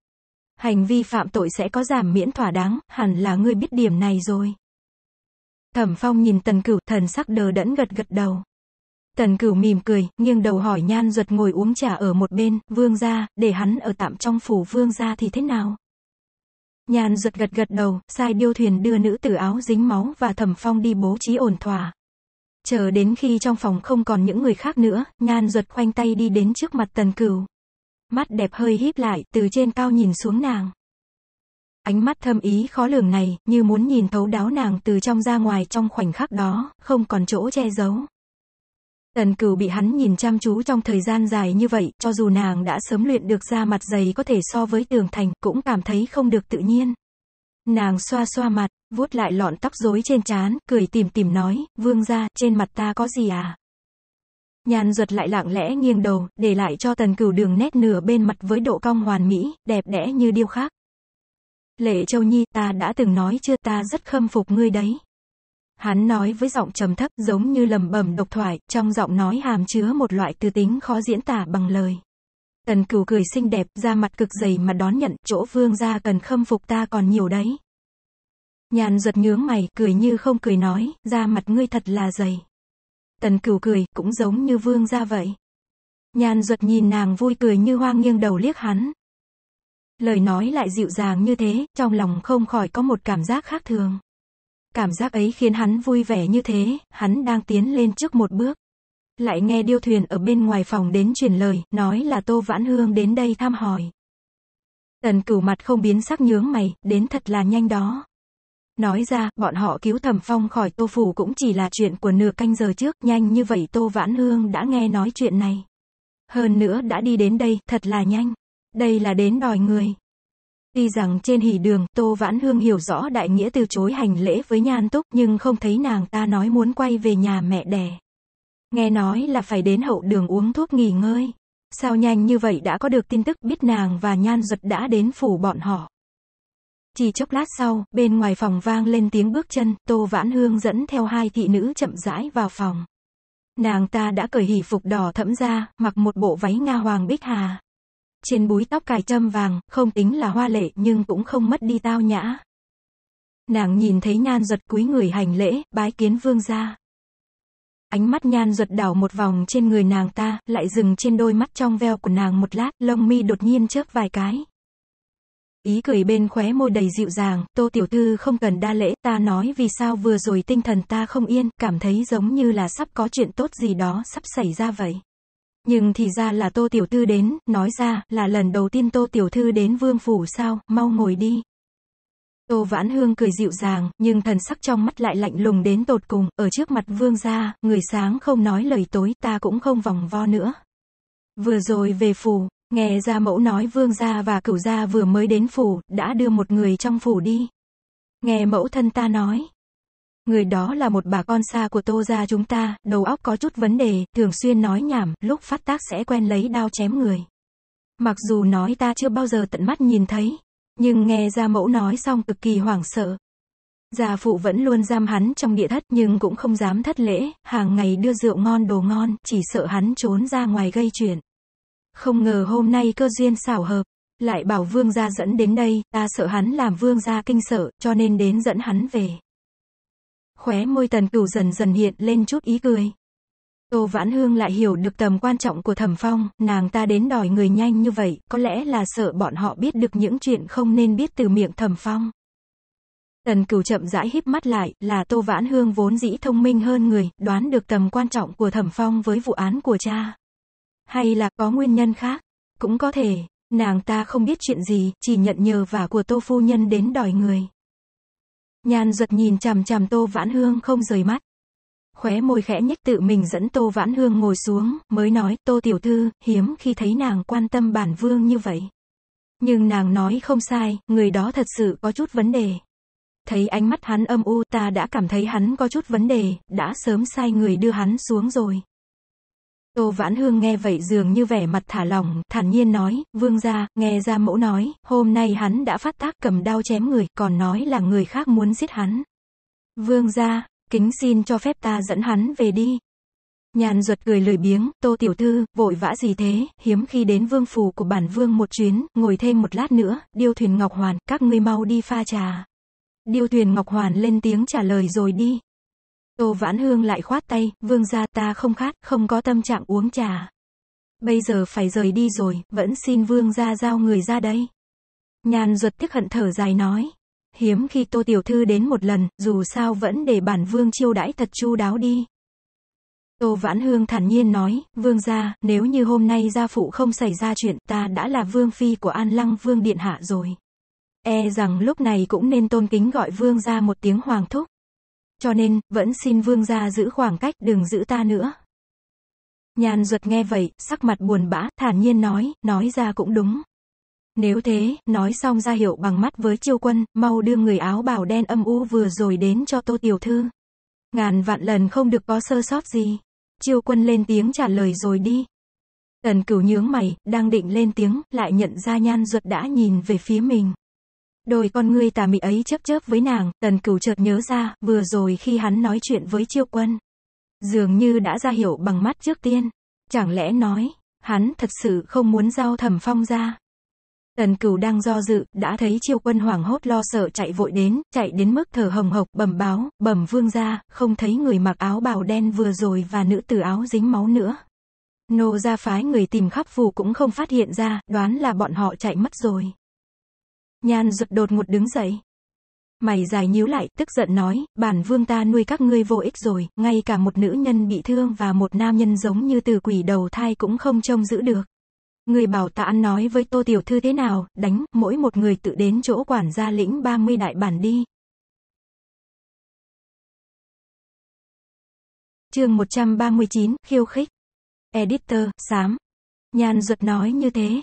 Hành vi phạm tội sẽ có giảm miễn thỏa đáng, hẳn là ngươi biết điểm này rồi. Thẩm Phong nhìn Tần Cửu, thần sắc đờ đẫn gật gật đầu. Tần Cửu mỉm cười, nghiêng đầu hỏi Nhan Duật ngồi uống trà ở một bên, "Vương gia, để hắn ở tạm trong phủ vương gia thì thế nào?" Nhan Duật gật gật đầu, sai điêu thuyền đưa nữ tử áo dính máu và Thẩm Phong đi bố trí ổn thỏa. Chờ đến khi trong phòng không còn những người khác nữa, nhan ruột khoanh tay đi đến trước mặt tần cửu. Mắt đẹp hơi híp lại, từ trên cao nhìn xuống nàng. Ánh mắt thâm ý khó lường này, như muốn nhìn thấu đáo nàng từ trong ra ngoài trong khoảnh khắc đó, không còn chỗ che giấu. Tần cửu bị hắn nhìn chăm chú trong thời gian dài như vậy, cho dù nàng đã sớm luyện được ra mặt dày có thể so với tường thành, cũng cảm thấy không được tự nhiên. Nàng xoa xoa mặt, vuốt lại lọn tóc rối trên trán, cười tìm tìm nói, vương ra, trên mặt ta có gì à? Nhàn ruột lại lặng lẽ nghiêng đầu, để lại cho tần cửu đường nét nửa bên mặt với độ cong hoàn mỹ, đẹp đẽ như điêu khắc. Lệ Châu Nhi, ta đã từng nói chưa ta rất khâm phục ngươi đấy. Hắn nói với giọng trầm thấp giống như lầm bầm độc thoại, trong giọng nói hàm chứa một loại tư tính khó diễn tả bằng lời. Tần cửu cười xinh đẹp, da mặt cực dày mà đón nhận, chỗ vương gia cần khâm phục ta còn nhiều đấy. Nhàn giật nhướng mày, cười như không cười nói, da mặt ngươi thật là dày. Tần cửu cười, cũng giống như vương gia vậy. Nhàn duật nhìn nàng vui cười như hoang nghiêng đầu liếc hắn. Lời nói lại dịu dàng như thế, trong lòng không khỏi có một cảm giác khác thường. Cảm giác ấy khiến hắn vui vẻ như thế, hắn đang tiến lên trước một bước lại nghe điêu thuyền ở bên ngoài phòng đến truyền lời, nói là Tô Vãn Hương đến đây thăm hỏi. Tần cửu mặt không biến sắc nhướng mày, đến thật là nhanh đó. Nói ra, bọn họ cứu thẩm phong khỏi tô phủ cũng chỉ là chuyện của nửa canh giờ trước, nhanh như vậy Tô Vãn Hương đã nghe nói chuyện này. Hơn nữa đã đi đến đây, thật là nhanh. Đây là đến đòi người. Tuy rằng trên hỉ đường, Tô Vãn Hương hiểu rõ đại nghĩa từ chối hành lễ với nhan túc nhưng không thấy nàng ta nói muốn quay về nhà mẹ đẻ. Nghe nói là phải đến hậu đường uống thuốc nghỉ ngơi. Sao nhanh như vậy đã có được tin tức biết nàng và nhan giật đã đến phủ bọn họ. Chỉ chốc lát sau, bên ngoài phòng vang lên tiếng bước chân, Tô Vãn Hương dẫn theo hai thị nữ chậm rãi vào phòng. Nàng ta đã cởi hỉ phục đỏ thẫm ra, mặc một bộ váy nga hoàng bích hà. Trên búi tóc cài châm vàng, không tính là hoa lệ nhưng cũng không mất đi tao nhã. Nàng nhìn thấy nhan giật cúi người hành lễ, bái kiến vương gia ánh mắt nhan ruột đảo một vòng trên người nàng ta, lại dừng trên đôi mắt trong veo của nàng một lát, lông mi đột nhiên chớp vài cái. Ý cười bên khóe môi đầy dịu dàng, tô tiểu thư không cần đa lễ, ta nói vì sao vừa rồi tinh thần ta không yên, cảm thấy giống như là sắp có chuyện tốt gì đó sắp xảy ra vậy. Nhưng thì ra là tô tiểu thư đến, nói ra, là lần đầu tiên tô tiểu thư đến vương phủ sao, mau ngồi đi. Tô Vãn Hương cười dịu dàng, nhưng thần sắc trong mắt lại lạnh lùng đến tột cùng, ở trước mặt vương gia, người sáng không nói lời tối, ta cũng không vòng vo nữa. Vừa rồi về phủ, nghe ra mẫu nói vương gia và cửu gia vừa mới đến phủ, đã đưa một người trong phủ đi. Nghe mẫu thân ta nói, Người đó là một bà con xa của tô gia chúng ta, đầu óc có chút vấn đề, thường xuyên nói nhảm, lúc phát tác sẽ quen lấy đao chém người. Mặc dù nói ta chưa bao giờ tận mắt nhìn thấy, nhưng nghe gia mẫu nói xong cực kỳ hoảng sợ. Gia phụ vẫn luôn giam hắn trong địa thất nhưng cũng không dám thất lễ, hàng ngày đưa rượu ngon đồ ngon, chỉ sợ hắn trốn ra ngoài gây chuyện. Không ngờ hôm nay cơ duyên xảo hợp, lại bảo vương gia dẫn đến đây, ta sợ hắn làm vương gia kinh sợ, cho nên đến dẫn hắn về. Khóe môi tần cửu dần dần hiện lên chút ý cười. Tô Vãn Hương lại hiểu được tầm quan trọng của Thẩm Phong, nàng ta đến đòi người nhanh như vậy, có lẽ là sợ bọn họ biết được những chuyện không nên biết từ miệng Thẩm Phong. Tần Cửu chậm rãi híp mắt lại, là Tô Vãn Hương vốn dĩ thông minh hơn người, đoán được tầm quan trọng của Thẩm Phong với vụ án của cha. Hay là có nguyên nhân khác? Cũng có thể, nàng ta không biết chuyện gì, chỉ nhận nhờ vả của Tô Phu Nhân đến đòi người. Nhàn ruột nhìn chằm chằm Tô Vãn Hương không rời mắt khóe môi khẽ nhếch tự mình dẫn Tô Vãn Hương ngồi xuống, mới nói, Tô Tiểu Thư, hiếm khi thấy nàng quan tâm bản vương như vậy. Nhưng nàng nói không sai, người đó thật sự có chút vấn đề. Thấy ánh mắt hắn âm u ta đã cảm thấy hắn có chút vấn đề, đã sớm sai người đưa hắn xuống rồi. Tô Vãn Hương nghe vậy dường như vẻ mặt thả lỏng, thản nhiên nói, vương gia, nghe ra mẫu nói, hôm nay hắn đã phát tác cầm đao chém người, còn nói là người khác muốn giết hắn. Vương gia, kính xin cho phép ta dẫn hắn về đi. Nhàn ruột cười lười biếng, tô tiểu thư, vội vã gì thế, hiếm khi đến vương phủ của bản vương một chuyến, ngồi thêm một lát nữa, điêu thuyền Ngọc Hoàn, các ngươi mau đi pha trà. Điêu thuyền Ngọc Hoàn lên tiếng trả lời rồi đi. Tô Vãn Hương lại khoát tay, vương gia ta không khát, không có tâm trạng uống trà. Bây giờ phải rời đi rồi, vẫn xin vương gia giao người ra đây. Nhàn ruột tiếc hận thở dài nói hiếm khi Tô Tiểu Thư đến một lần, dù sao vẫn để bản vương chiêu đãi thật chu đáo đi. Tô Vãn Hương thản nhiên nói, vương gia, nếu như hôm nay gia phụ không xảy ra chuyện, ta đã là vương phi của An Lăng vương điện hạ rồi. E rằng lúc này cũng nên tôn kính gọi vương gia một tiếng hoàng thúc. Cho nên, vẫn xin vương gia giữ khoảng cách đừng giữ ta nữa. Nhàn ruột nghe vậy, sắc mặt buồn bã, thản nhiên nói, nói ra cũng đúng. Nếu thế, nói xong ra hiệu bằng mắt với chiêu quân, mau đưa người áo bảo đen âm u vừa rồi đến cho tô tiểu thư. Ngàn vạn lần không được có sơ sót gì. Chiêu quân lên tiếng trả lời rồi đi. Tần cửu nhướng mày, đang định lên tiếng, lại nhận ra nhan ruột đã nhìn về phía mình. Đôi con ngươi tà mị ấy chớp chớp với nàng, tần cửu chợt nhớ ra, vừa rồi khi hắn nói chuyện với chiêu quân. Dường như đã ra hiệu bằng mắt trước tiên. Chẳng lẽ nói, hắn thật sự không muốn giao thẩm phong ra. Tần cửu đang do dự, đã thấy triều quân hoảng hốt lo sợ chạy vội đến, chạy đến mức thở hồng hộc, bẩm báo, bẩm vương ra, không thấy người mặc áo bào đen vừa rồi và nữ tử áo dính máu nữa. Nô ra phái người tìm khắp phù cũng không phát hiện ra, đoán là bọn họ chạy mất rồi. Nhan rụt đột ngột đứng dậy. Mày dài nhíu lại, tức giận nói, bản vương ta nuôi các ngươi vô ích rồi, ngay cả một nữ nhân bị thương và một nam nhân giống như từ quỷ đầu thai cũng không trông giữ được. Người bảo ta ăn nói với tô tiểu thư thế nào, đánh, mỗi một người tự đến chỗ quản gia lĩnh 30 đại bản đi. chương 139, khiêu khích. Editor, xám. Nhan Duật nói như thế.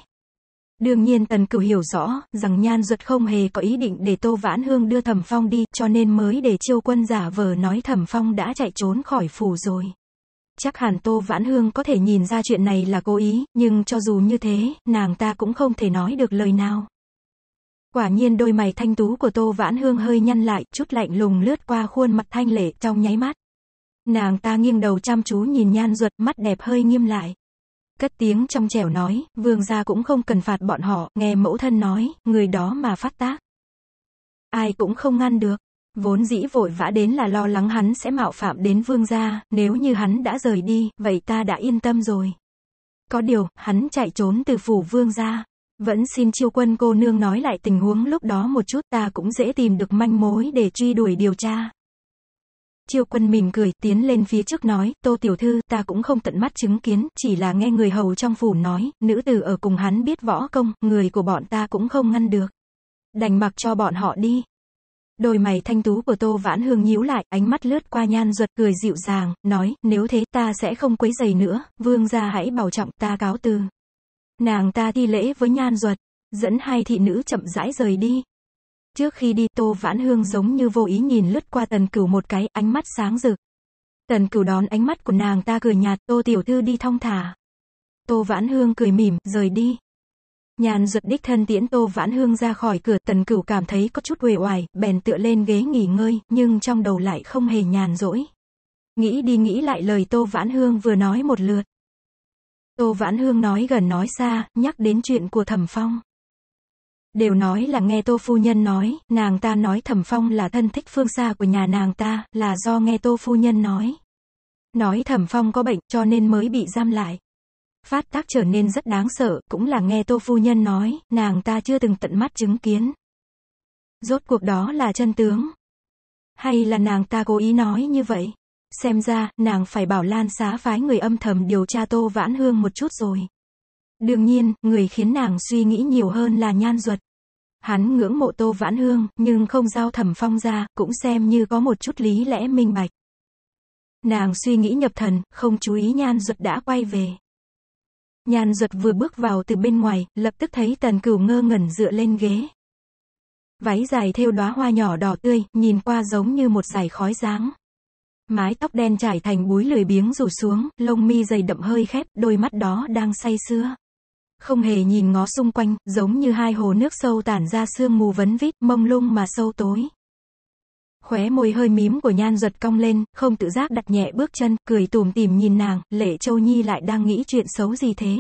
Đương nhiên Tần Cửu hiểu rõ, rằng Nhan Duật không hề có ý định để Tô Vãn Hương đưa Thẩm Phong đi, cho nên mới để Chiêu Quân giả vờ nói Thẩm Phong đã chạy trốn khỏi phủ rồi. Chắc hẳn Tô Vãn Hương có thể nhìn ra chuyện này là cố ý, nhưng cho dù như thế, nàng ta cũng không thể nói được lời nào. Quả nhiên đôi mày thanh tú của Tô Vãn Hương hơi nhăn lại, chút lạnh lùng lướt qua khuôn mặt thanh lệ trong nháy mắt. Nàng ta nghiêng đầu chăm chú nhìn nhan ruột, mắt đẹp hơi nghiêm lại. Cất tiếng trong trẻo nói, vương gia cũng không cần phạt bọn họ, nghe mẫu thân nói, người đó mà phát tác. Ai cũng không ngăn được. Vốn dĩ vội vã đến là lo lắng hắn sẽ mạo phạm đến vương gia, nếu như hắn đã rời đi, vậy ta đã yên tâm rồi. Có điều, hắn chạy trốn từ phủ vương gia. Vẫn xin chiêu quân cô nương nói lại tình huống lúc đó một chút ta cũng dễ tìm được manh mối để truy đuổi điều tra. Chiêu quân mỉm cười tiến lên phía trước nói, tô tiểu thư ta cũng không tận mắt chứng kiến, chỉ là nghe người hầu trong phủ nói, nữ tử ở cùng hắn biết võ công, người của bọn ta cũng không ngăn được. Đành mặc cho bọn họ đi, Đôi mày thanh tú của Tô Vãn Hương nhíu lại, ánh mắt lướt qua nhan ruột, cười dịu dàng, nói, nếu thế ta sẽ không quấy giày nữa, vương gia hãy bảo trọng ta cáo từ. Nàng ta thi lễ với nhan ruột, dẫn hai thị nữ chậm rãi rời đi. Trước khi đi Tô Vãn Hương giống như vô ý nhìn lướt qua tần cửu một cái, ánh mắt sáng rực. Tần cửu đón ánh mắt của nàng ta cười nhạt, Tô Tiểu Thư đi thong thả. Tô Vãn Hương cười mỉm, rời đi. Nhàn giật đích thân tiễn Tô Vãn Hương ra khỏi cửa, Tần Cửu cảm thấy có chút uể oải, bèn tựa lên ghế nghỉ ngơi, nhưng trong đầu lại không hề nhàn rỗi. Nghĩ đi nghĩ lại lời Tô Vãn Hương vừa nói một lượt. Tô Vãn Hương nói gần nói xa, nhắc đến chuyện của Thẩm Phong. Đều nói là nghe Tô Phu Nhân nói, nàng ta nói Thẩm Phong là thân thích phương xa của nhà nàng ta, là do nghe Tô Phu Nhân nói. Nói Thẩm Phong có bệnh cho nên mới bị giam lại. Phát tác trở nên rất đáng sợ, cũng là nghe Tô Phu Nhân nói, nàng ta chưa từng tận mắt chứng kiến. Rốt cuộc đó là chân tướng. Hay là nàng ta cố ý nói như vậy? Xem ra, nàng phải bảo Lan xá phái người âm thầm điều tra Tô Vãn Hương một chút rồi. Đương nhiên, người khiến nàng suy nghĩ nhiều hơn là nhan ruột. Hắn ngưỡng mộ Tô Vãn Hương, nhưng không giao thẩm phong ra, cũng xem như có một chút lý lẽ minh bạch. Nàng suy nghĩ nhập thần, không chú ý nhan ruột đã quay về. Nhàn duật vừa bước vào từ bên ngoài, lập tức thấy tần cửu ngơ ngẩn dựa lên ghế. Váy dài thêu đóa hoa nhỏ đỏ tươi, nhìn qua giống như một dải khói dáng. Mái tóc đen trải thành búi lười biếng rủ xuống, lông mi dày đậm hơi khép, đôi mắt đó đang say sưa. Không hề nhìn ngó xung quanh, giống như hai hồ nước sâu tản ra sương mù vấn vít, mông lung mà sâu tối khóe môi hơi mím của nhan giật cong lên, không tự giác đặt nhẹ bước chân, cười tủm tỉm nhìn nàng, lệ châu nhi lại đang nghĩ chuyện xấu gì thế.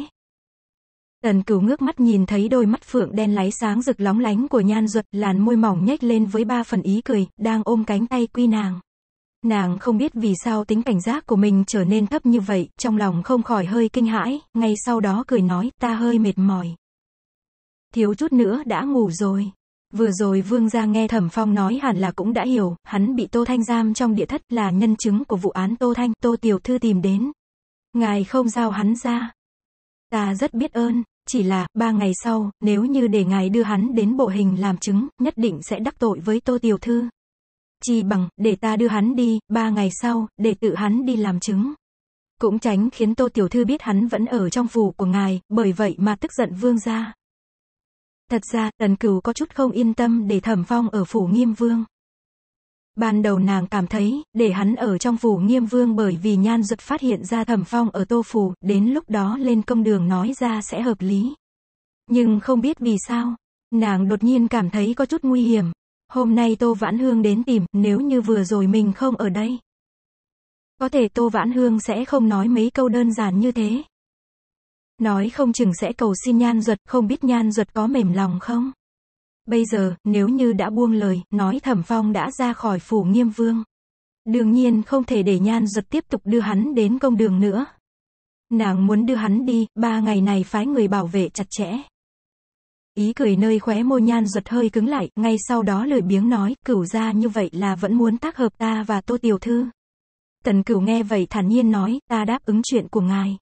Tần cửu ngước mắt nhìn thấy đôi mắt phượng đen láy sáng rực lóng lánh của nhan duật, làn môi mỏng nhếch lên với ba phần ý cười, đang ôm cánh tay quy nàng. Nàng không biết vì sao tính cảnh giác của mình trở nên thấp như vậy, trong lòng không khỏi hơi kinh hãi, ngay sau đó cười nói, ta hơi mệt mỏi. Thiếu chút nữa đã ngủ rồi. Vừa rồi Vương gia nghe Thẩm Phong nói hẳn là cũng đã hiểu, hắn bị Tô Thanh giam trong địa thất là nhân chứng của vụ án Tô Thanh, Tô Tiểu Thư tìm đến. Ngài không giao hắn ra. Ta rất biết ơn, chỉ là, ba ngày sau, nếu như để ngài đưa hắn đến bộ hình làm chứng, nhất định sẽ đắc tội với Tô Tiểu Thư. Chỉ bằng, để ta đưa hắn đi, ba ngày sau, để tự hắn đi làm chứng. Cũng tránh khiến Tô Tiểu Thư biết hắn vẫn ở trong phủ của ngài, bởi vậy mà tức giận Vương gia. Thật ra, tần cửu có chút không yên tâm để thẩm phong ở phủ nghiêm vương. Ban đầu nàng cảm thấy, để hắn ở trong phủ nghiêm vương bởi vì nhan duật phát hiện ra thẩm phong ở tô phủ, đến lúc đó lên công đường nói ra sẽ hợp lý. Nhưng không biết vì sao, nàng đột nhiên cảm thấy có chút nguy hiểm. Hôm nay Tô Vãn Hương đến tìm, nếu như vừa rồi mình không ở đây. Có thể Tô Vãn Hương sẽ không nói mấy câu đơn giản như thế. Nói không chừng sẽ cầu xin nhan duật, không biết nhan duật có mềm lòng không? Bây giờ, nếu như đã buông lời, nói thẩm phong đã ra khỏi phủ nghiêm vương. Đương nhiên không thể để nhan duật tiếp tục đưa hắn đến công đường nữa. Nàng muốn đưa hắn đi, ba ngày này phái người bảo vệ chặt chẽ. Ý cười nơi khóe môi nhan duật hơi cứng lại, ngay sau đó lười biếng nói, cửu ra như vậy là vẫn muốn tác hợp ta và tô tiểu thư. Tần cửu nghe vậy thản nhiên nói, ta đáp ứng chuyện của ngài.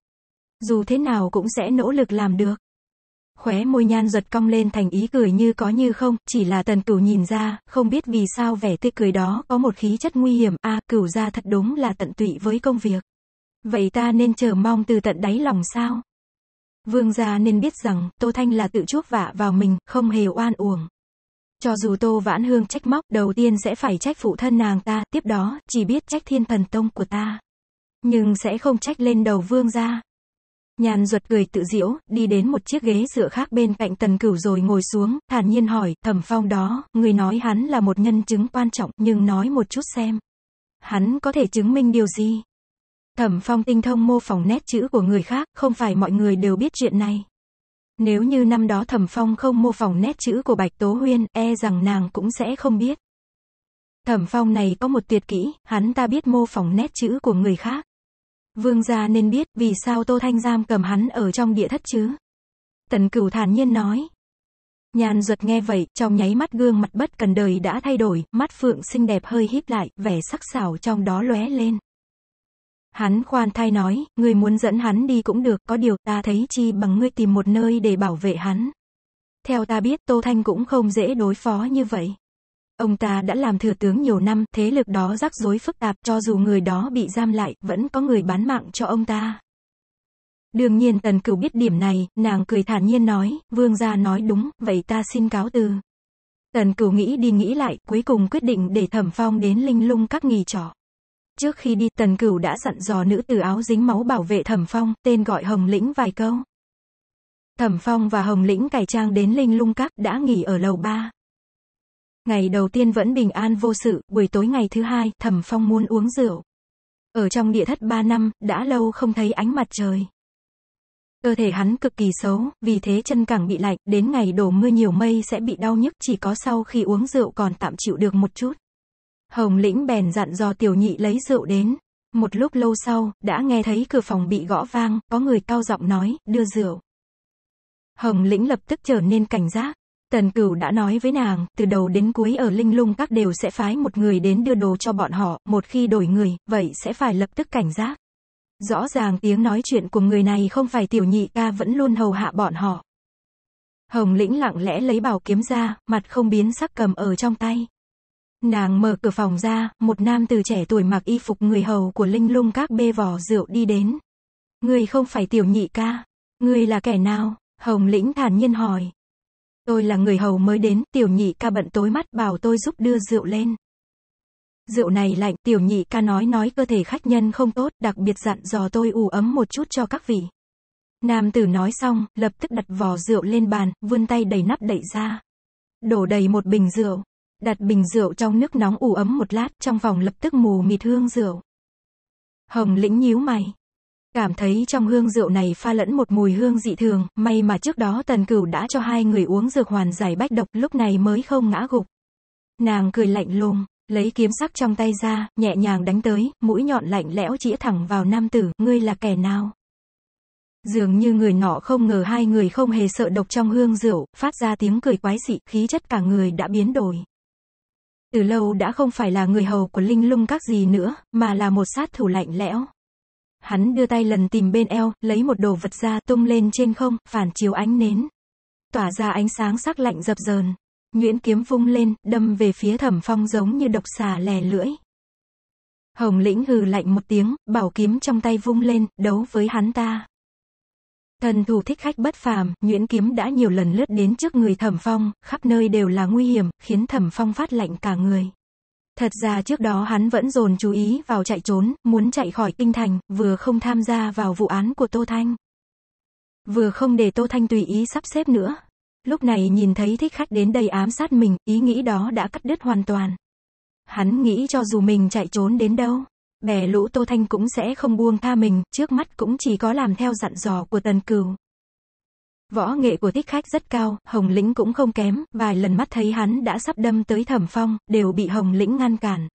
Dù thế nào cũng sẽ nỗ lực làm được. Khóe môi nhan giật cong lên thành ý cười như có như không, chỉ là tần cửu nhìn ra, không biết vì sao vẻ tươi cười đó có một khí chất nguy hiểm, a cửu ra thật đúng là tận tụy với công việc. Vậy ta nên chờ mong từ tận đáy lòng sao? Vương gia nên biết rằng, Tô Thanh là tự chuốc vạ vào mình, không hề oan uổng. Cho dù Tô Vãn Hương trách móc, đầu tiên sẽ phải trách phụ thân nàng ta, tiếp đó, chỉ biết trách thiên thần tông của ta. Nhưng sẽ không trách lên đầu vương gia. Nhàn ruột cười tự diễu, đi đến một chiếc ghế dựa khác bên cạnh tần cửu rồi ngồi xuống, thản nhiên hỏi, thẩm phong đó, người nói hắn là một nhân chứng quan trọng, nhưng nói một chút xem. Hắn có thể chứng minh điều gì? Thẩm phong tinh thông mô phỏng nét chữ của người khác, không phải mọi người đều biết chuyện này. Nếu như năm đó thẩm phong không mô phỏng nét chữ của Bạch Tố Huyên, e rằng nàng cũng sẽ không biết. Thẩm phong này có một tuyệt kỹ, hắn ta biết mô phỏng nét chữ của người khác. Vương gia nên biết vì sao Tô Thanh giam cầm hắn ở trong địa thất chứ. Tần cửu thản nhiên nói. Nhàn ruột nghe vậy, trong nháy mắt gương mặt bất cần đời đã thay đổi, mắt phượng xinh đẹp hơi híp lại, vẻ sắc sảo trong đó lóe lên. Hắn khoan thai nói, người muốn dẫn hắn đi cũng được, có điều ta thấy chi bằng ngươi tìm một nơi để bảo vệ hắn. Theo ta biết Tô Thanh cũng không dễ đối phó như vậy. Ông ta đã làm thừa tướng nhiều năm, thế lực đó rắc rối phức tạp, cho dù người đó bị giam lại, vẫn có người bán mạng cho ông ta. Đương nhiên Tần Cửu biết điểm này, nàng cười thản nhiên nói, vương gia nói đúng, vậy ta xin cáo từ. Tần Cửu nghĩ đi nghĩ lại, cuối cùng quyết định để Thẩm Phong đến linh lung các nghỉ trọ. Trước khi đi, Tần Cửu đã dặn dò nữ tử áo dính máu bảo vệ Thẩm Phong, tên gọi Hồng Lĩnh vài câu. Thẩm Phong và Hồng Lĩnh cải trang đến linh lung các, đã nghỉ ở lầu 3. Ngày đầu tiên vẫn bình an vô sự, buổi tối ngày thứ hai, Thẩm Phong muốn uống rượu. Ở trong địa thất ba năm, đã lâu không thấy ánh mặt trời. Cơ thể hắn cực kỳ xấu, vì thế chân càng bị lạnh, đến ngày đổ mưa nhiều mây sẽ bị đau nhức chỉ có sau khi uống rượu còn tạm chịu được một chút. Hồng lĩnh bèn dặn do tiểu nhị lấy rượu đến. Một lúc lâu sau, đã nghe thấy cửa phòng bị gõ vang, có người cao giọng nói, đưa rượu. Hồng lĩnh lập tức trở nên cảnh giác, Tần Cửu đã nói với nàng, từ đầu đến cuối ở Linh Lung các đều sẽ phái một người đến đưa đồ cho bọn họ, một khi đổi người, vậy sẽ phải lập tức cảnh giác. Rõ ràng tiếng nói chuyện của người này không phải tiểu nhị ca vẫn luôn hầu hạ bọn họ. Hồng lĩnh lặng lẽ lấy bảo kiếm ra, mặt không biến sắc cầm ở trong tay. Nàng mở cửa phòng ra, một nam từ trẻ tuổi mặc y phục người hầu của Linh Lung các bê vò rượu đi đến. người không phải tiểu nhị ca, người là kẻ nào? Hồng lĩnh thản nhiên hỏi, Tôi là người hầu mới đến, tiểu nhị ca bận tối mắt bảo tôi giúp đưa rượu lên. Rượu này lạnh, tiểu nhị ca nói nói cơ thể khách nhân không tốt, đặc biệt dặn dò tôi ủ ấm một chút cho các vị. Nam tử nói xong, lập tức đặt vò rượu lên bàn, vươn tay đầy nắp đẩy ra. Đổ đầy một bình rượu. Đặt bình rượu trong nước nóng ủ ấm một lát, trong phòng lập tức mù mịt hương rượu. Hồng lĩnh nhíu mày. Cảm thấy trong hương rượu này pha lẫn một mùi hương dị thường, may mà trước đó tần cửu đã cho hai người uống dược hoàn giải bách độc lúc này mới không ngã gục. Nàng cười lạnh lùng, lấy kiếm sắc trong tay ra, nhẹ nhàng đánh tới, mũi nhọn lạnh lẽo chĩa thẳng vào nam tử, ngươi là kẻ nào? Dường như người nọ không ngờ hai người không hề sợ độc trong hương rượu, phát ra tiếng cười quái dị, khí chất cả người đã biến đổi. Từ lâu đã không phải là người hầu của linh lung các gì nữa, mà là một sát thủ lạnh lẽo, Hắn đưa tay lần tìm bên eo, lấy một đồ vật ra tung lên trên không, phản chiếu ánh nến. Tỏa ra ánh sáng sắc lạnh dập dờn. Nguyễn kiếm vung lên, đâm về phía thẩm phong giống như độc xà lè lưỡi. Hồng lĩnh hừ lạnh một tiếng, bảo kiếm trong tay vung lên, đấu với hắn ta. Thần thủ thích khách bất phàm, Nguyễn Kiếm đã nhiều lần lướt đến trước người Thẩm Phong, khắp nơi đều là nguy hiểm, khiến Thẩm Phong phát lạnh cả người. Thật ra trước đó hắn vẫn dồn chú ý vào chạy trốn, muốn chạy khỏi kinh thành, vừa không tham gia vào vụ án của Tô Thanh. Vừa không để Tô Thanh tùy ý sắp xếp nữa. Lúc này nhìn thấy thích khách đến đây ám sát mình, ý nghĩ đó đã cắt đứt hoàn toàn. Hắn nghĩ cho dù mình chạy trốn đến đâu, bè lũ Tô Thanh cũng sẽ không buông tha mình, trước mắt cũng chỉ có làm theo dặn dò của Tần Cửu. Võ nghệ của thích khách rất cao, Hồng Lĩnh cũng không kém, vài lần mắt thấy hắn đã sắp đâm tới thẩm phong, đều bị Hồng Lĩnh ngăn cản.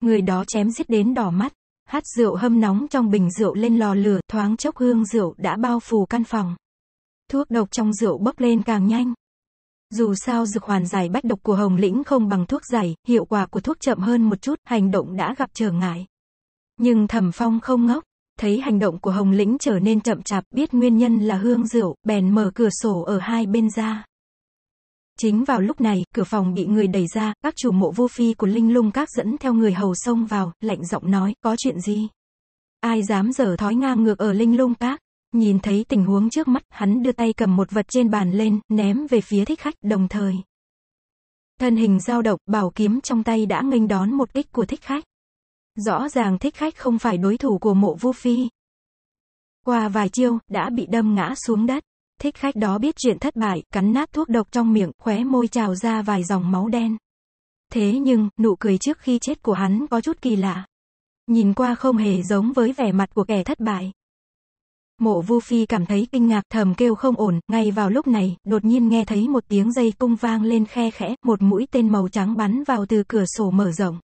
Người đó chém giết đến đỏ mắt, hát rượu hâm nóng trong bình rượu lên lò lửa, thoáng chốc hương rượu đã bao phủ căn phòng. Thuốc độc trong rượu bốc lên càng nhanh. Dù sao dược hoàn giải bách độc của Hồng Lĩnh không bằng thuốc giải, hiệu quả của thuốc chậm hơn một chút, hành động đã gặp trở ngại. Nhưng Thẩm Phong không ngốc, thấy hành động của Hồng Lĩnh trở nên chậm chạp, biết nguyên nhân là hương rượu, bèn mở cửa sổ ở hai bên ra. Chính vào lúc này, cửa phòng bị người đẩy ra, các chủ mộ vô phi của Linh Lung Các dẫn theo người hầu sông vào, lạnh giọng nói, có chuyện gì? Ai dám dở thói ngang ngược ở Linh Lung Các? Nhìn thấy tình huống trước mắt, hắn đưa tay cầm một vật trên bàn lên, ném về phía thích khách, đồng thời. Thân hình dao động, bảo kiếm trong tay đã nghênh đón một kích của thích khách. Rõ ràng thích khách không phải đối thủ của mộ vu phi. Qua vài chiêu, đã bị đâm ngã xuống đất. Thích khách đó biết chuyện thất bại, cắn nát thuốc độc trong miệng, khóe môi trào ra vài dòng máu đen. Thế nhưng, nụ cười trước khi chết của hắn có chút kỳ lạ. Nhìn qua không hề giống với vẻ mặt của kẻ thất bại. Mộ Vu Phi cảm thấy kinh ngạc thầm kêu không ổn, ngay vào lúc này, đột nhiên nghe thấy một tiếng dây cung vang lên khe khẽ, một mũi tên màu trắng bắn vào từ cửa sổ mở rộng.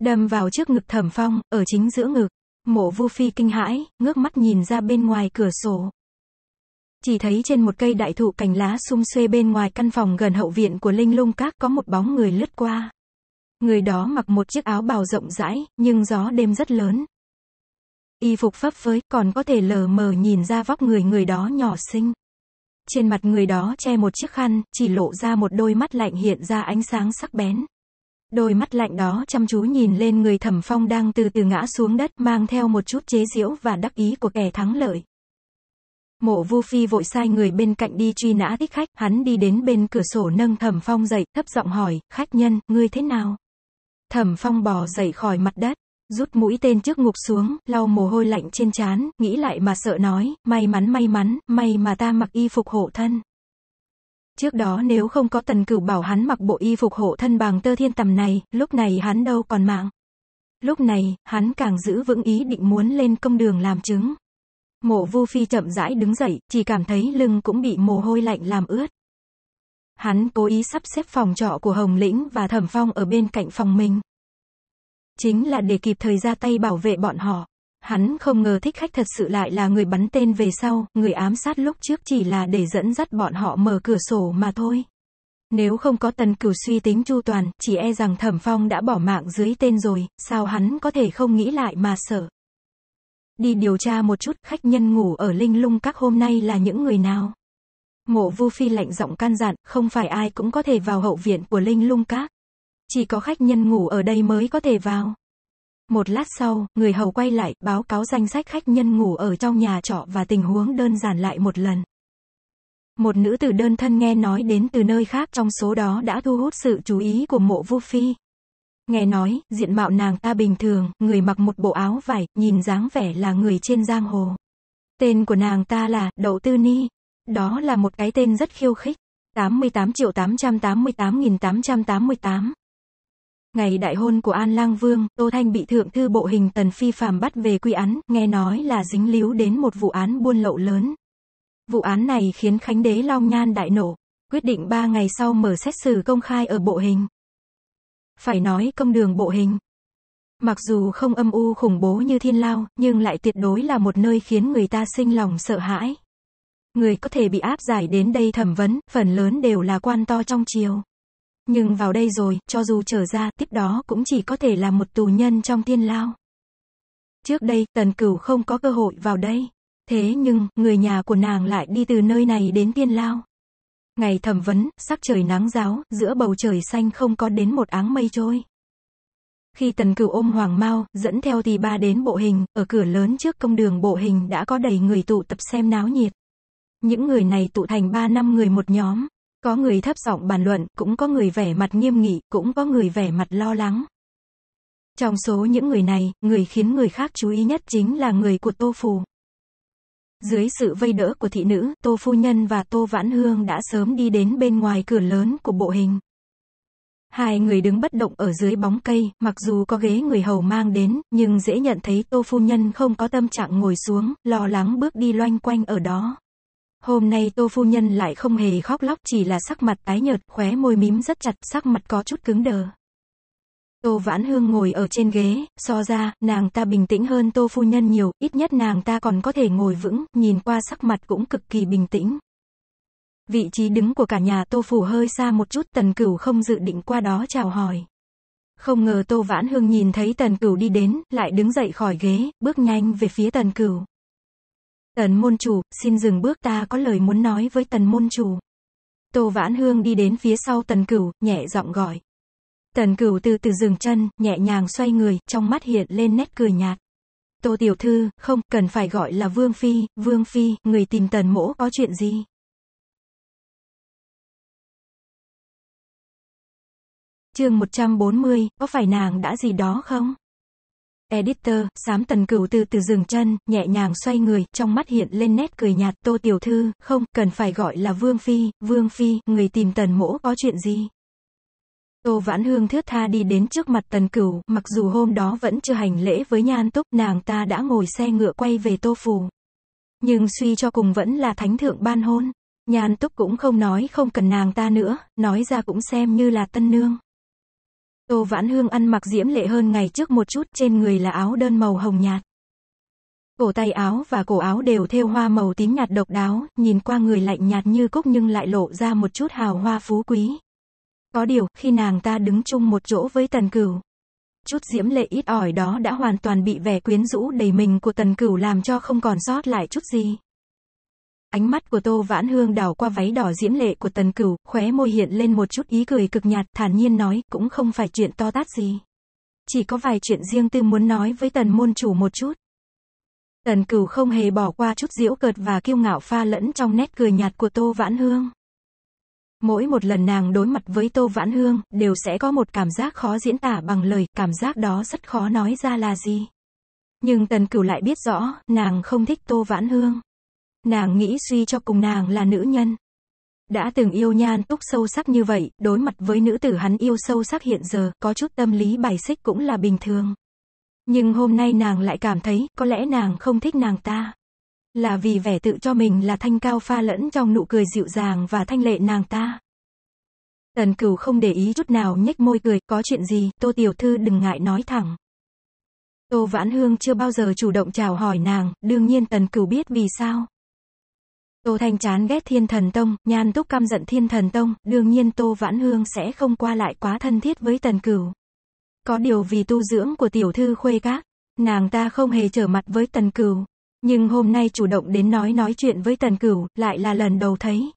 Đâm vào trước ngực thẩm phong, ở chính giữa ngực. Mộ vu phi kinh hãi, ngước mắt nhìn ra bên ngoài cửa sổ. Chỉ thấy trên một cây đại thụ cành lá sum xuê bên ngoài căn phòng gần hậu viện của Linh Lung Các có một bóng người lướt qua. Người đó mặc một chiếc áo bào rộng rãi, nhưng gió đêm rất lớn. Y phục phấp phới, còn có thể lờ mờ nhìn ra vóc người người đó nhỏ xinh. Trên mặt người đó che một chiếc khăn, chỉ lộ ra một đôi mắt lạnh hiện ra ánh sáng sắc bén. Đôi mắt lạnh đó chăm chú nhìn lên người thẩm phong đang từ từ ngã xuống đất mang theo một chút chế giễu và đắc ý của kẻ thắng lợi. Mộ Vu Phi vội sai người bên cạnh đi truy nã thích khách, hắn đi đến bên cửa sổ nâng Thẩm Phong dậy, thấp giọng hỏi, khách nhân, ngươi thế nào? Thẩm Phong bò dậy khỏi mặt đất, rút mũi tên trước ngục xuống, lau mồ hôi lạnh trên trán, nghĩ lại mà sợ nói, may mắn may mắn, may mà ta mặc y phục hộ thân. Trước đó nếu không có tần cửu bảo hắn mặc bộ y phục hộ thân bằng tơ thiên tầm này, lúc này hắn đâu còn mạng. Lúc này, hắn càng giữ vững ý định muốn lên công đường làm chứng. Mộ vu phi chậm rãi đứng dậy, chỉ cảm thấy lưng cũng bị mồ hôi lạnh làm ướt. Hắn cố ý sắp xếp phòng trọ của Hồng Lĩnh và Thẩm Phong ở bên cạnh phòng mình. Chính là để kịp thời ra tay bảo vệ bọn họ. Hắn không ngờ thích khách thật sự lại là người bắn tên về sau, người ám sát lúc trước chỉ là để dẫn dắt bọn họ mở cửa sổ mà thôi. Nếu không có tần cửu suy tính chu toàn, chỉ e rằng thẩm phong đã bỏ mạng dưới tên rồi, sao hắn có thể không nghĩ lại mà sợ. Đi điều tra một chút, khách nhân ngủ ở linh lung các hôm nay là những người nào? Mộ vu phi lạnh giọng can dặn, không phải ai cũng có thể vào hậu viện của linh lung các. Chỉ có khách nhân ngủ ở đây mới có thể vào. Một lát sau, người hầu quay lại, báo cáo danh sách khách nhân ngủ ở trong nhà trọ và tình huống đơn giản lại một lần. Một nữ tử đơn thân nghe nói đến từ nơi khác trong số đó đã thu hút sự chú ý của mộ vu phi. Nghe nói, diện mạo nàng ta bình thường, người mặc một bộ áo vải, nhìn dáng vẻ là người trên giang hồ. Tên của nàng ta là Đậu Tư Ni. Đó là một cái tên rất khiêu khích. 88 triệu 888.888 Ngày đại hôn của An Lang Vương, Tô Thanh bị thượng thư bộ hình tần phi phàm bắt về quy án, nghe nói là dính líu đến một vụ án buôn lậu lớn. Vụ án này khiến Khánh Đế Long Nhan đại nổ, quyết định 3 ngày sau mở xét xử công khai ở bộ hình. Phải nói công đường bộ hình. Mặc dù không âm u khủng bố như thiên lao, nhưng lại tuyệt đối là một nơi khiến người ta sinh lòng sợ hãi. Người có thể bị áp giải đến đây thẩm vấn, phần lớn đều là quan to trong triều. Nhưng vào đây rồi, cho dù trở ra, tiếp đó cũng chỉ có thể là một tù nhân trong thiên lao. Trước đây, tần cửu không có cơ hội vào đây. Thế nhưng, người nhà của nàng lại đi từ nơi này đến thiên lao. Ngày thẩm vấn, sắc trời nắng giáo, giữa bầu trời xanh không có đến một áng mây trôi. Khi tần cửu ôm hoàng mau, dẫn theo thì ba đến bộ hình, ở cửa lớn trước công đường bộ hình đã có đầy người tụ tập xem náo nhiệt. Những người này tụ thành ba năm người một nhóm, có người thấp giọng bàn luận, cũng có người vẻ mặt nghiêm nghị, cũng có người vẻ mặt lo lắng. Trong số những người này, người khiến người khác chú ý nhất chính là người của Tô Phù. Dưới sự vây đỡ của thị nữ, Tô Phu Nhân và Tô Vãn Hương đã sớm đi đến bên ngoài cửa lớn của bộ hình. Hai người đứng bất động ở dưới bóng cây, mặc dù có ghế người hầu mang đến, nhưng dễ nhận thấy Tô Phu Nhân không có tâm trạng ngồi xuống, lo lắng bước đi loanh quanh ở đó. Hôm nay Tô Phu Nhân lại không hề khóc lóc chỉ là sắc mặt tái nhợt, khóe môi mím rất chặt, sắc mặt có chút cứng đờ. Tô Vãn Hương ngồi ở trên ghế, so ra, nàng ta bình tĩnh hơn Tô Phu Nhân nhiều, ít nhất nàng ta còn có thể ngồi vững, nhìn qua sắc mặt cũng cực kỳ bình tĩnh. Vị trí đứng của cả nhà Tô Phủ hơi xa một chút, Tần Cửu không dự định qua đó chào hỏi. Không ngờ Tô Vãn Hương nhìn thấy Tần Cửu đi đến, lại đứng dậy khỏi ghế, bước nhanh về phía Tần Cửu. Tần môn chủ, xin dừng bước ta có lời muốn nói với tần môn chủ. Tô Vãn Hương đi đến phía sau tần cửu, nhẹ giọng gọi. Tần cửu từ từ dừng chân, nhẹ nhàng xoay người, trong mắt hiện lên nét cười nhạt. Tô tiểu thư, không, cần phải gọi là Vương Phi, Vương Phi, người tìm tần mỗ có chuyện gì? chương 140, có phải nàng đã gì đó không? Editor, sám tần cửu từ từ dừng chân, nhẹ nhàng xoay người, trong mắt hiện lên nét cười nhạt tô tiểu thư, không, cần phải gọi là Vương Phi, Vương Phi, người tìm tần mỗ có chuyện gì? Tô Vãn Hương thướt tha đi đến trước mặt Tần Cửu, mặc dù hôm đó vẫn chưa hành lễ với Nhan Túc, nàng ta đã ngồi xe ngựa quay về Tô Phủ. Nhưng suy cho cùng vẫn là thánh thượng ban hôn. Nhan Túc cũng không nói không cần nàng ta nữa, nói ra cũng xem như là tân nương. Tô Vãn Hương ăn mặc diễm lệ hơn ngày trước một chút, trên người là áo đơn màu hồng nhạt. Cổ tay áo và cổ áo đều thêu hoa màu tím nhạt độc đáo, nhìn qua người lạnh nhạt như cúc nhưng lại lộ ra một chút hào hoa phú quý. Có điều, khi nàng ta đứng chung một chỗ với Tần Cửu, chút diễm lệ ít ỏi đó đã hoàn toàn bị vẻ quyến rũ đầy mình của Tần Cửu làm cho không còn sót lại chút gì. Ánh mắt của Tô Vãn Hương đảo qua váy đỏ diễm lệ của Tần Cửu, khóe môi hiện lên một chút ý cười cực nhạt, thản nhiên nói, cũng không phải chuyện to tát gì. Chỉ có vài chuyện riêng tư muốn nói với Tần môn chủ một chút. Tần Cửu không hề bỏ qua chút diễu cợt và kiêu ngạo pha lẫn trong nét cười nhạt của Tô Vãn Hương. Mỗi một lần nàng đối mặt với Tô Vãn Hương, đều sẽ có một cảm giác khó diễn tả bằng lời, cảm giác đó rất khó nói ra là gì. Nhưng Tần Cửu lại biết rõ, nàng không thích Tô Vãn Hương. Nàng nghĩ suy cho cùng nàng là nữ nhân. Đã từng yêu nhan túc sâu sắc như vậy, đối mặt với nữ tử hắn yêu sâu sắc hiện giờ, có chút tâm lý bài xích cũng là bình thường. Nhưng hôm nay nàng lại cảm thấy, có lẽ nàng không thích nàng ta. Là vì vẻ tự cho mình là thanh cao pha lẫn trong nụ cười dịu dàng và thanh lệ nàng ta. Tần cửu không để ý chút nào nhếch môi cười, có chuyện gì, tô tiểu thư đừng ngại nói thẳng. Tô Vãn Hương chưa bao giờ chủ động chào hỏi nàng, đương nhiên Tần Cửu biết vì sao. Tô Thanh chán ghét Thiên Thần Tông, nhan túc căm giận Thiên Thần Tông, đương nhiên Tô Vãn Hương sẽ không qua lại quá thân thiết với Tần Cửu. Có điều vì tu dưỡng của tiểu thư khuê các, nàng ta không hề trở mặt với Tần Cửu. Nhưng hôm nay chủ động đến nói nói chuyện với Tần Cửu, lại là lần đầu thấy.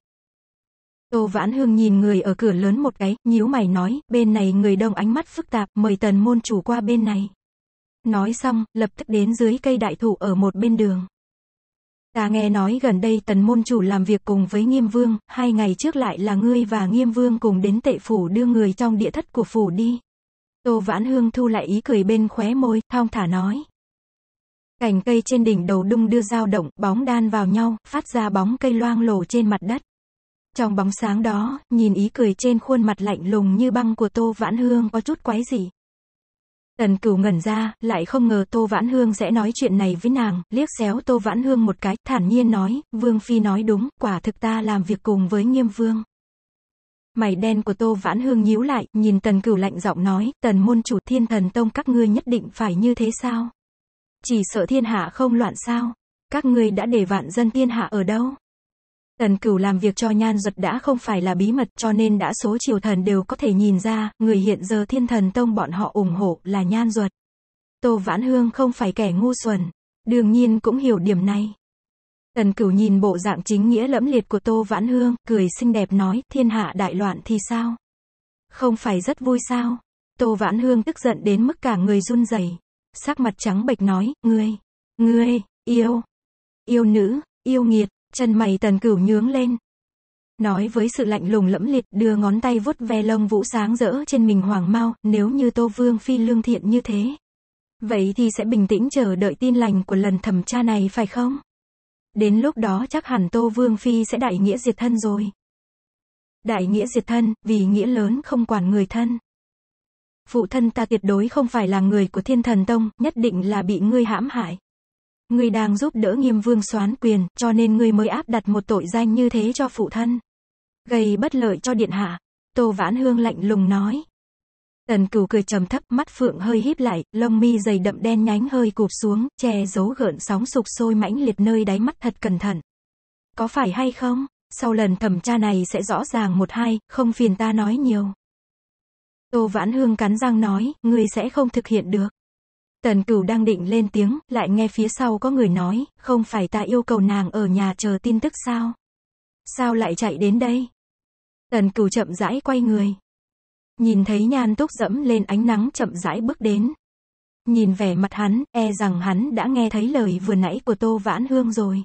Tô Vãn Hương nhìn người ở cửa lớn một cái, nhíu mày nói, bên này người đông ánh mắt phức tạp, mời Tần môn chủ qua bên này. Nói xong, lập tức đến dưới cây đại thụ ở một bên đường. Ta nghe nói gần đây tần môn chủ làm việc cùng với nghiêm vương, hai ngày trước lại là ngươi và nghiêm vương cùng đến tệ phủ đưa người trong địa thất của phủ đi. Tô vãn hương thu lại ý cười bên khóe môi, thong thả nói. Cành cây trên đỉnh đầu đung đưa dao động, bóng đan vào nhau, phát ra bóng cây loang lổ trên mặt đất. Trong bóng sáng đó, nhìn ý cười trên khuôn mặt lạnh lùng như băng của Tô Vãn Hương có chút quái gì. Tần cửu ngẩn ra, lại không ngờ Tô Vãn Hương sẽ nói chuyện này với nàng, liếc xéo Tô Vãn Hương một cái, thản nhiên nói, Vương Phi nói đúng, quả thực ta làm việc cùng với nghiêm vương. Mày đen của Tô Vãn Hương nhíu lại, nhìn Tần Cửu lạnh giọng nói, Tần môn chủ thiên thần tông các ngươi nhất định phải như thế sao? Chỉ sợ thiên hạ không loạn sao? Các ngươi đã để vạn dân thiên hạ ở đâu? Tần cửu làm việc cho nhan duật đã không phải là bí mật cho nên đã số triều thần đều có thể nhìn ra, người hiện giờ thiên thần tông bọn họ ủng hộ là nhan duật. Tô Vãn Hương không phải kẻ ngu xuẩn, đương nhiên cũng hiểu điểm này. Tần cửu nhìn bộ dạng chính nghĩa lẫm liệt của Tô Vãn Hương, cười xinh đẹp nói, thiên hạ đại loạn thì sao? Không phải rất vui sao? Tô Vãn Hương tức giận đến mức cả người run rẩy, sắc mặt trắng bệch nói, ngươi, ngươi, yêu, yêu nữ, yêu nghiệt, Chân mày tần cửu nhướng lên. Nói với sự lạnh lùng lẫm liệt đưa ngón tay vuốt ve lông vũ sáng rỡ trên mình hoàng mau, nếu như Tô Vương Phi lương thiện như thế. Vậy thì sẽ bình tĩnh chờ đợi tin lành của lần thẩm tra này phải không? Đến lúc đó chắc hẳn Tô Vương Phi sẽ đại nghĩa diệt thân rồi. Đại nghĩa diệt thân, vì nghĩa lớn không quản người thân. Phụ thân ta tuyệt đối không phải là người của thiên thần tông, nhất định là bị ngươi hãm hại ngươi đang giúp đỡ nghiêm vương soán quyền, cho nên ngươi mới áp đặt một tội danh như thế cho phụ thân. Gây bất lợi cho điện hạ. Tô Vãn Hương lạnh lùng nói. Tần cửu cười trầm thấp, mắt phượng hơi híp lại, lông mi dày đậm đen nhánh hơi cụp xuống, che giấu gợn sóng sục sôi mãnh liệt nơi đáy mắt thật cẩn thận. Có phải hay không? Sau lần thẩm tra này sẽ rõ ràng một hai, không phiền ta nói nhiều. Tô Vãn Hương cắn răng nói, ngươi sẽ không thực hiện được. Tần cửu đang định lên tiếng, lại nghe phía sau có người nói, không phải ta yêu cầu nàng ở nhà chờ tin tức sao? Sao lại chạy đến đây? Tần cửu chậm rãi quay người. Nhìn thấy nhan túc dẫm lên ánh nắng chậm rãi bước đến. Nhìn vẻ mặt hắn, e rằng hắn đã nghe thấy lời vừa nãy của Tô Vãn Hương rồi.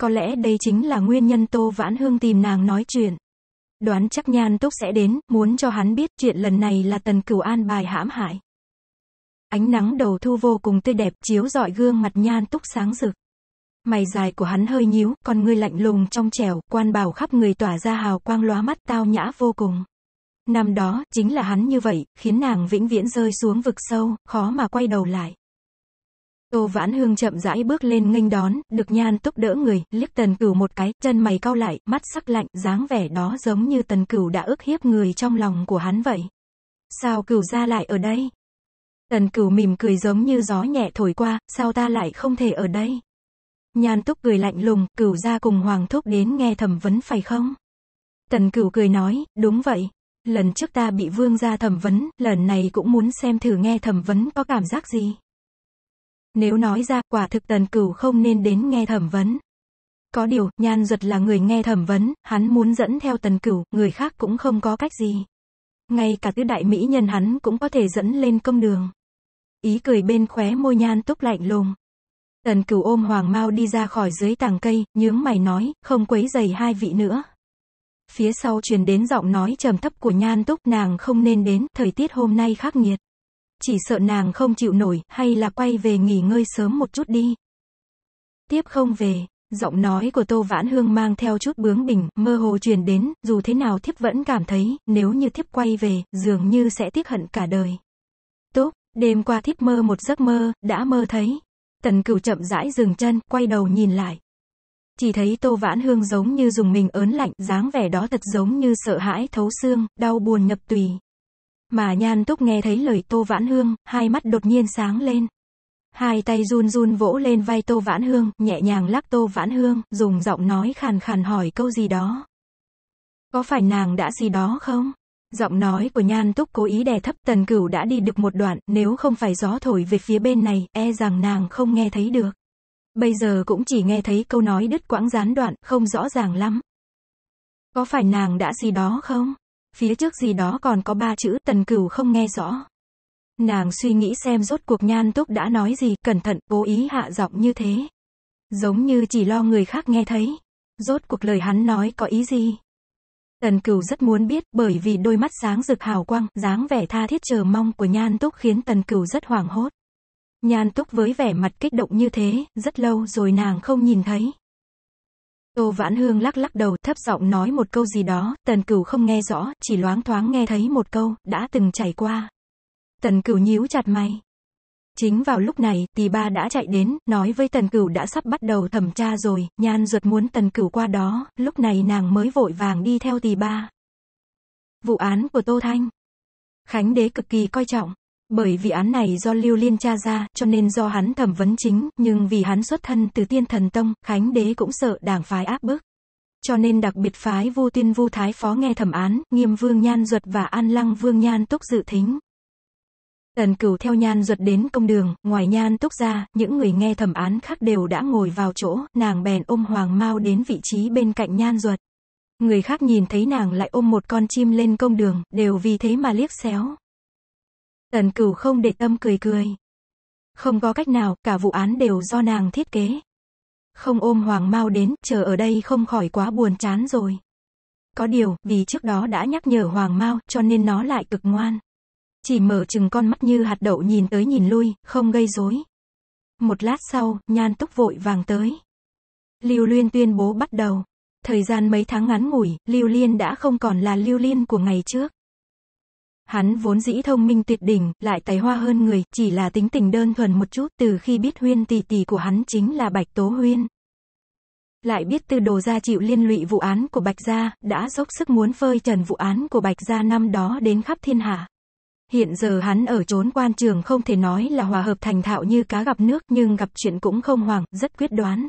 Có lẽ đây chính là nguyên nhân Tô Vãn Hương tìm nàng nói chuyện. Đoán chắc nhan túc sẽ đến, muốn cho hắn biết chuyện lần này là tần cửu an bài hãm hại. Ánh nắng đầu thu vô cùng tươi đẹp chiếu rọi gương mặt nhan túc sáng rực. Mày dài của hắn hơi nhíu, còn ngươi lạnh lùng trong trẻo, quan bảo khắp người tỏa ra hào quang lóa mắt tao nhã vô cùng. Năm đó, chính là hắn như vậy, khiến nàng vĩnh viễn rơi xuống vực sâu, khó mà quay đầu lại. Tô Vãn Hương chậm rãi bước lên nghênh đón, được nhan túc đỡ người, liếc tần cửu một cái, chân mày cau lại, mắt sắc lạnh, dáng vẻ đó giống như tần cửu đã ức hiếp người trong lòng của hắn vậy. Sao cửu ra lại ở đây? Tần cửu mỉm cười giống như gió nhẹ thổi qua, sao ta lại không thể ở đây? Nhan túc cười lạnh lùng, cửu ra cùng hoàng thúc đến nghe thẩm vấn phải không? Tần cửu cười nói, đúng vậy. Lần trước ta bị vương ra thẩm vấn, lần này cũng muốn xem thử nghe thẩm vấn có cảm giác gì. Nếu nói ra, quả thực tần cửu không nên đến nghe thẩm vấn. Có điều, nhan duật là người nghe thẩm vấn, hắn muốn dẫn theo tần cửu, người khác cũng không có cách gì. Ngay cả tứ đại mỹ nhân hắn cũng có thể dẫn lên công đường ý cười bên khóe môi nhan túc lạnh lùng. Tần cửu ôm hoàng mau đi ra khỏi dưới tàng cây, nhướng mày nói, không quấy giày hai vị nữa. Phía sau truyền đến giọng nói trầm thấp của nhan túc nàng không nên đến, thời tiết hôm nay khắc nghiệt. Chỉ sợ nàng không chịu nổi, hay là quay về nghỉ ngơi sớm một chút đi. Tiếp không về, giọng nói của Tô Vãn Hương mang theo chút bướng bỉnh, mơ hồ truyền đến, dù thế nào thiếp vẫn cảm thấy, nếu như thiếp quay về, dường như sẽ tiếc hận cả đời. Đêm qua thiếp mơ một giấc mơ, đã mơ thấy. Tần cửu chậm rãi dừng chân, quay đầu nhìn lại. Chỉ thấy tô vãn hương giống như dùng mình ớn lạnh, dáng vẻ đó thật giống như sợ hãi thấu xương, đau buồn nhập tùy. Mà nhan túc nghe thấy lời tô vãn hương, hai mắt đột nhiên sáng lên. Hai tay run run vỗ lên vai tô vãn hương, nhẹ nhàng lắc tô vãn hương, dùng giọng nói khàn khàn hỏi câu gì đó. Có phải nàng đã gì đó không? Giọng nói của Nhan Túc cố ý đè thấp Tần Cửu đã đi được một đoạn, nếu không phải gió thổi về phía bên này, e rằng nàng không nghe thấy được. Bây giờ cũng chỉ nghe thấy câu nói đứt quãng gián đoạn, không rõ ràng lắm. Có phải nàng đã gì đó không? Phía trước gì đó còn có ba chữ Tần Cửu không nghe rõ. Nàng suy nghĩ xem rốt cuộc Nhan Túc đã nói gì, cẩn thận, cố ý hạ giọng như thế. Giống như chỉ lo người khác nghe thấy. Rốt cuộc lời hắn nói có ý gì? Tần Cửu rất muốn biết, bởi vì đôi mắt sáng rực hào quang, dáng vẻ tha thiết chờ mong của Nhan Túc khiến Tần Cửu rất hoảng hốt. Nhan Túc với vẻ mặt kích động như thế, rất lâu rồi nàng không nhìn thấy. Tô Vãn Hương lắc lắc đầu, thấp giọng nói một câu gì đó, Tần Cửu không nghe rõ, chỉ loáng thoáng nghe thấy một câu, đã từng chảy qua. Tần Cửu nhíu chặt mày. Chính vào lúc này, tỷ ba đã chạy đến, nói với tần cửu đã sắp bắt đầu thẩm tra rồi, nhan ruột muốn tần cửu qua đó, lúc này nàng mới vội vàng đi theo tỷ ba. Vụ án của Tô Thanh Khánh đế cực kỳ coi trọng. Bởi vì án này do Lưu Liên tra ra, cho nên do hắn thẩm vấn chính, nhưng vì hắn xuất thân từ tiên thần tông, Khánh đế cũng sợ đảng phái áp bức. Cho nên đặc biệt phái Vu Tiên Vu Thái Phó nghe thẩm án, Nghiêm Vương Nhan Duật và An Lăng Vương Nhan Túc dự thính. Tần cửu theo nhan duật đến công đường, ngoài nhan túc ra, những người nghe thẩm án khác đều đã ngồi vào chỗ, nàng bèn ôm hoàng mau đến vị trí bên cạnh nhan duật. Người khác nhìn thấy nàng lại ôm một con chim lên công đường, đều vì thế mà liếc xéo. Tần cửu không để tâm cười cười. Không có cách nào, cả vụ án đều do nàng thiết kế. Không ôm hoàng mau đến, chờ ở đây không khỏi quá buồn chán rồi. Có điều, vì trước đó đã nhắc nhở hoàng mau, cho nên nó lại cực ngoan. Chỉ mở chừng con mắt như hạt đậu nhìn tới nhìn lui, không gây rối. Một lát sau, nhan túc vội vàng tới. Lưu Liên tuyên bố bắt đầu. Thời gian mấy tháng ngắn ngủi, Lưu Liên đã không còn là Lưu Liên của ngày trước. Hắn vốn dĩ thông minh tuyệt đỉnh, lại tài hoa hơn người, chỉ là tính tình đơn thuần một chút từ khi biết huyên tỷ tỷ của hắn chính là Bạch Tố Huyên. Lại biết tư đồ gia chịu liên lụy vụ án của Bạch Gia, đã dốc sức muốn phơi trần vụ án của Bạch Gia năm đó đến khắp thiên hạ. Hiện giờ hắn ở trốn quan trường không thể nói là hòa hợp thành thạo như cá gặp nước nhưng gặp chuyện cũng không hoảng, rất quyết đoán.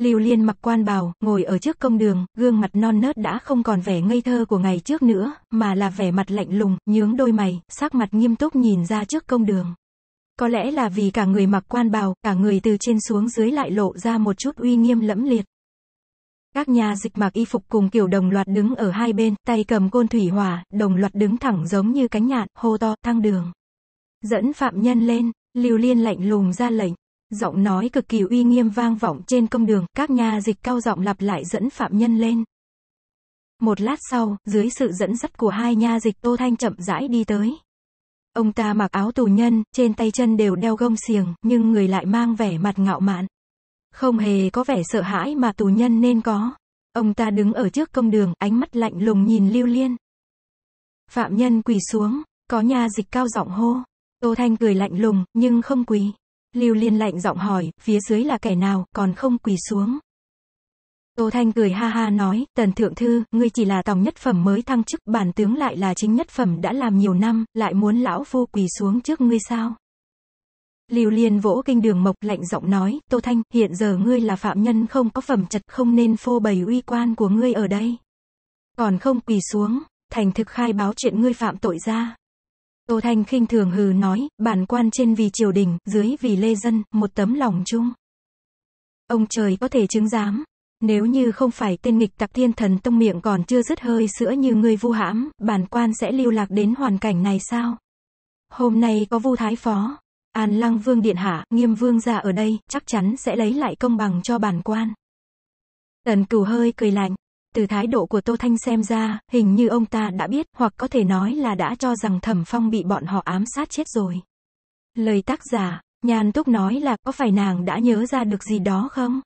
Lưu Liên mặc quan bào, ngồi ở trước công đường, gương mặt non nớt đã không còn vẻ ngây thơ của ngày trước nữa, mà là vẻ mặt lạnh lùng, nhướng đôi mày, sắc mặt nghiêm túc nhìn ra trước công đường. Có lẽ là vì cả người mặc quan bào, cả người từ trên xuống dưới lại lộ ra một chút uy nghiêm lẫm liệt. Các nhà dịch mặc y phục cùng kiểu đồng loạt đứng ở hai bên, tay cầm côn thủy hỏa, đồng loạt đứng thẳng giống như cánh nhạn, hô to, thăng đường. Dẫn phạm nhân lên, Lưu Liên lạnh lùng ra lệnh. Giọng nói cực kỳ uy nghiêm vang vọng trên công đường, các nhà dịch cao giọng lặp lại dẫn phạm nhân lên. Một lát sau, dưới sự dẫn dắt của hai nha dịch Tô Thanh chậm rãi đi tới. Ông ta mặc áo tù nhân, trên tay chân đều đeo gông xiềng, nhưng người lại mang vẻ mặt ngạo mạn. Không hề có vẻ sợ hãi mà tù nhân nên có. Ông ta đứng ở trước công đường, ánh mắt lạnh lùng nhìn Lưu Liên. Phạm nhân quỳ xuống, có nhà dịch cao giọng hô. Tô Thanh cười lạnh lùng, nhưng không quỳ. Lưu Liên lạnh giọng hỏi, phía dưới là kẻ nào, còn không quỳ xuống. Tô Thanh cười ha ha nói, tần thượng thư, ngươi chỉ là tòng nhất phẩm mới thăng chức, bản tướng lại là chính nhất phẩm đã làm nhiều năm, lại muốn lão phu quỳ xuống trước ngươi sao? Lưu Liên vỗ kinh đường mộc lạnh giọng nói, Tô Thanh, hiện giờ ngươi là phạm nhân không có phẩm chật không nên phô bày uy quan của ngươi ở đây. Còn không quỳ xuống, thành thực khai báo chuyện ngươi phạm tội ra. Tô Thanh khinh thường hừ nói, bản quan trên vì triều đình, dưới vì lê dân, một tấm lòng chung. Ông trời có thể chứng giám, nếu như không phải tên nghịch tặc thiên thần tông miệng còn chưa dứt hơi sữa như ngươi vu hãm, bản quan sẽ lưu lạc đến hoàn cảnh này sao? Hôm nay có vu thái phó, An Lăng Vương Điện Hạ, nghiêm vương ra ở đây, chắc chắn sẽ lấy lại công bằng cho bản quan. Tần cửu hơi cười lạnh. Từ thái độ của Tô Thanh xem ra, hình như ông ta đã biết, hoặc có thể nói là đã cho rằng Thẩm Phong bị bọn họ ám sát chết rồi. Lời tác giả, nhàn túc nói là có phải nàng đã nhớ ra được gì đó không?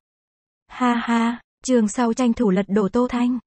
Ha ha, trường sau tranh thủ lật đổ Tô Thanh.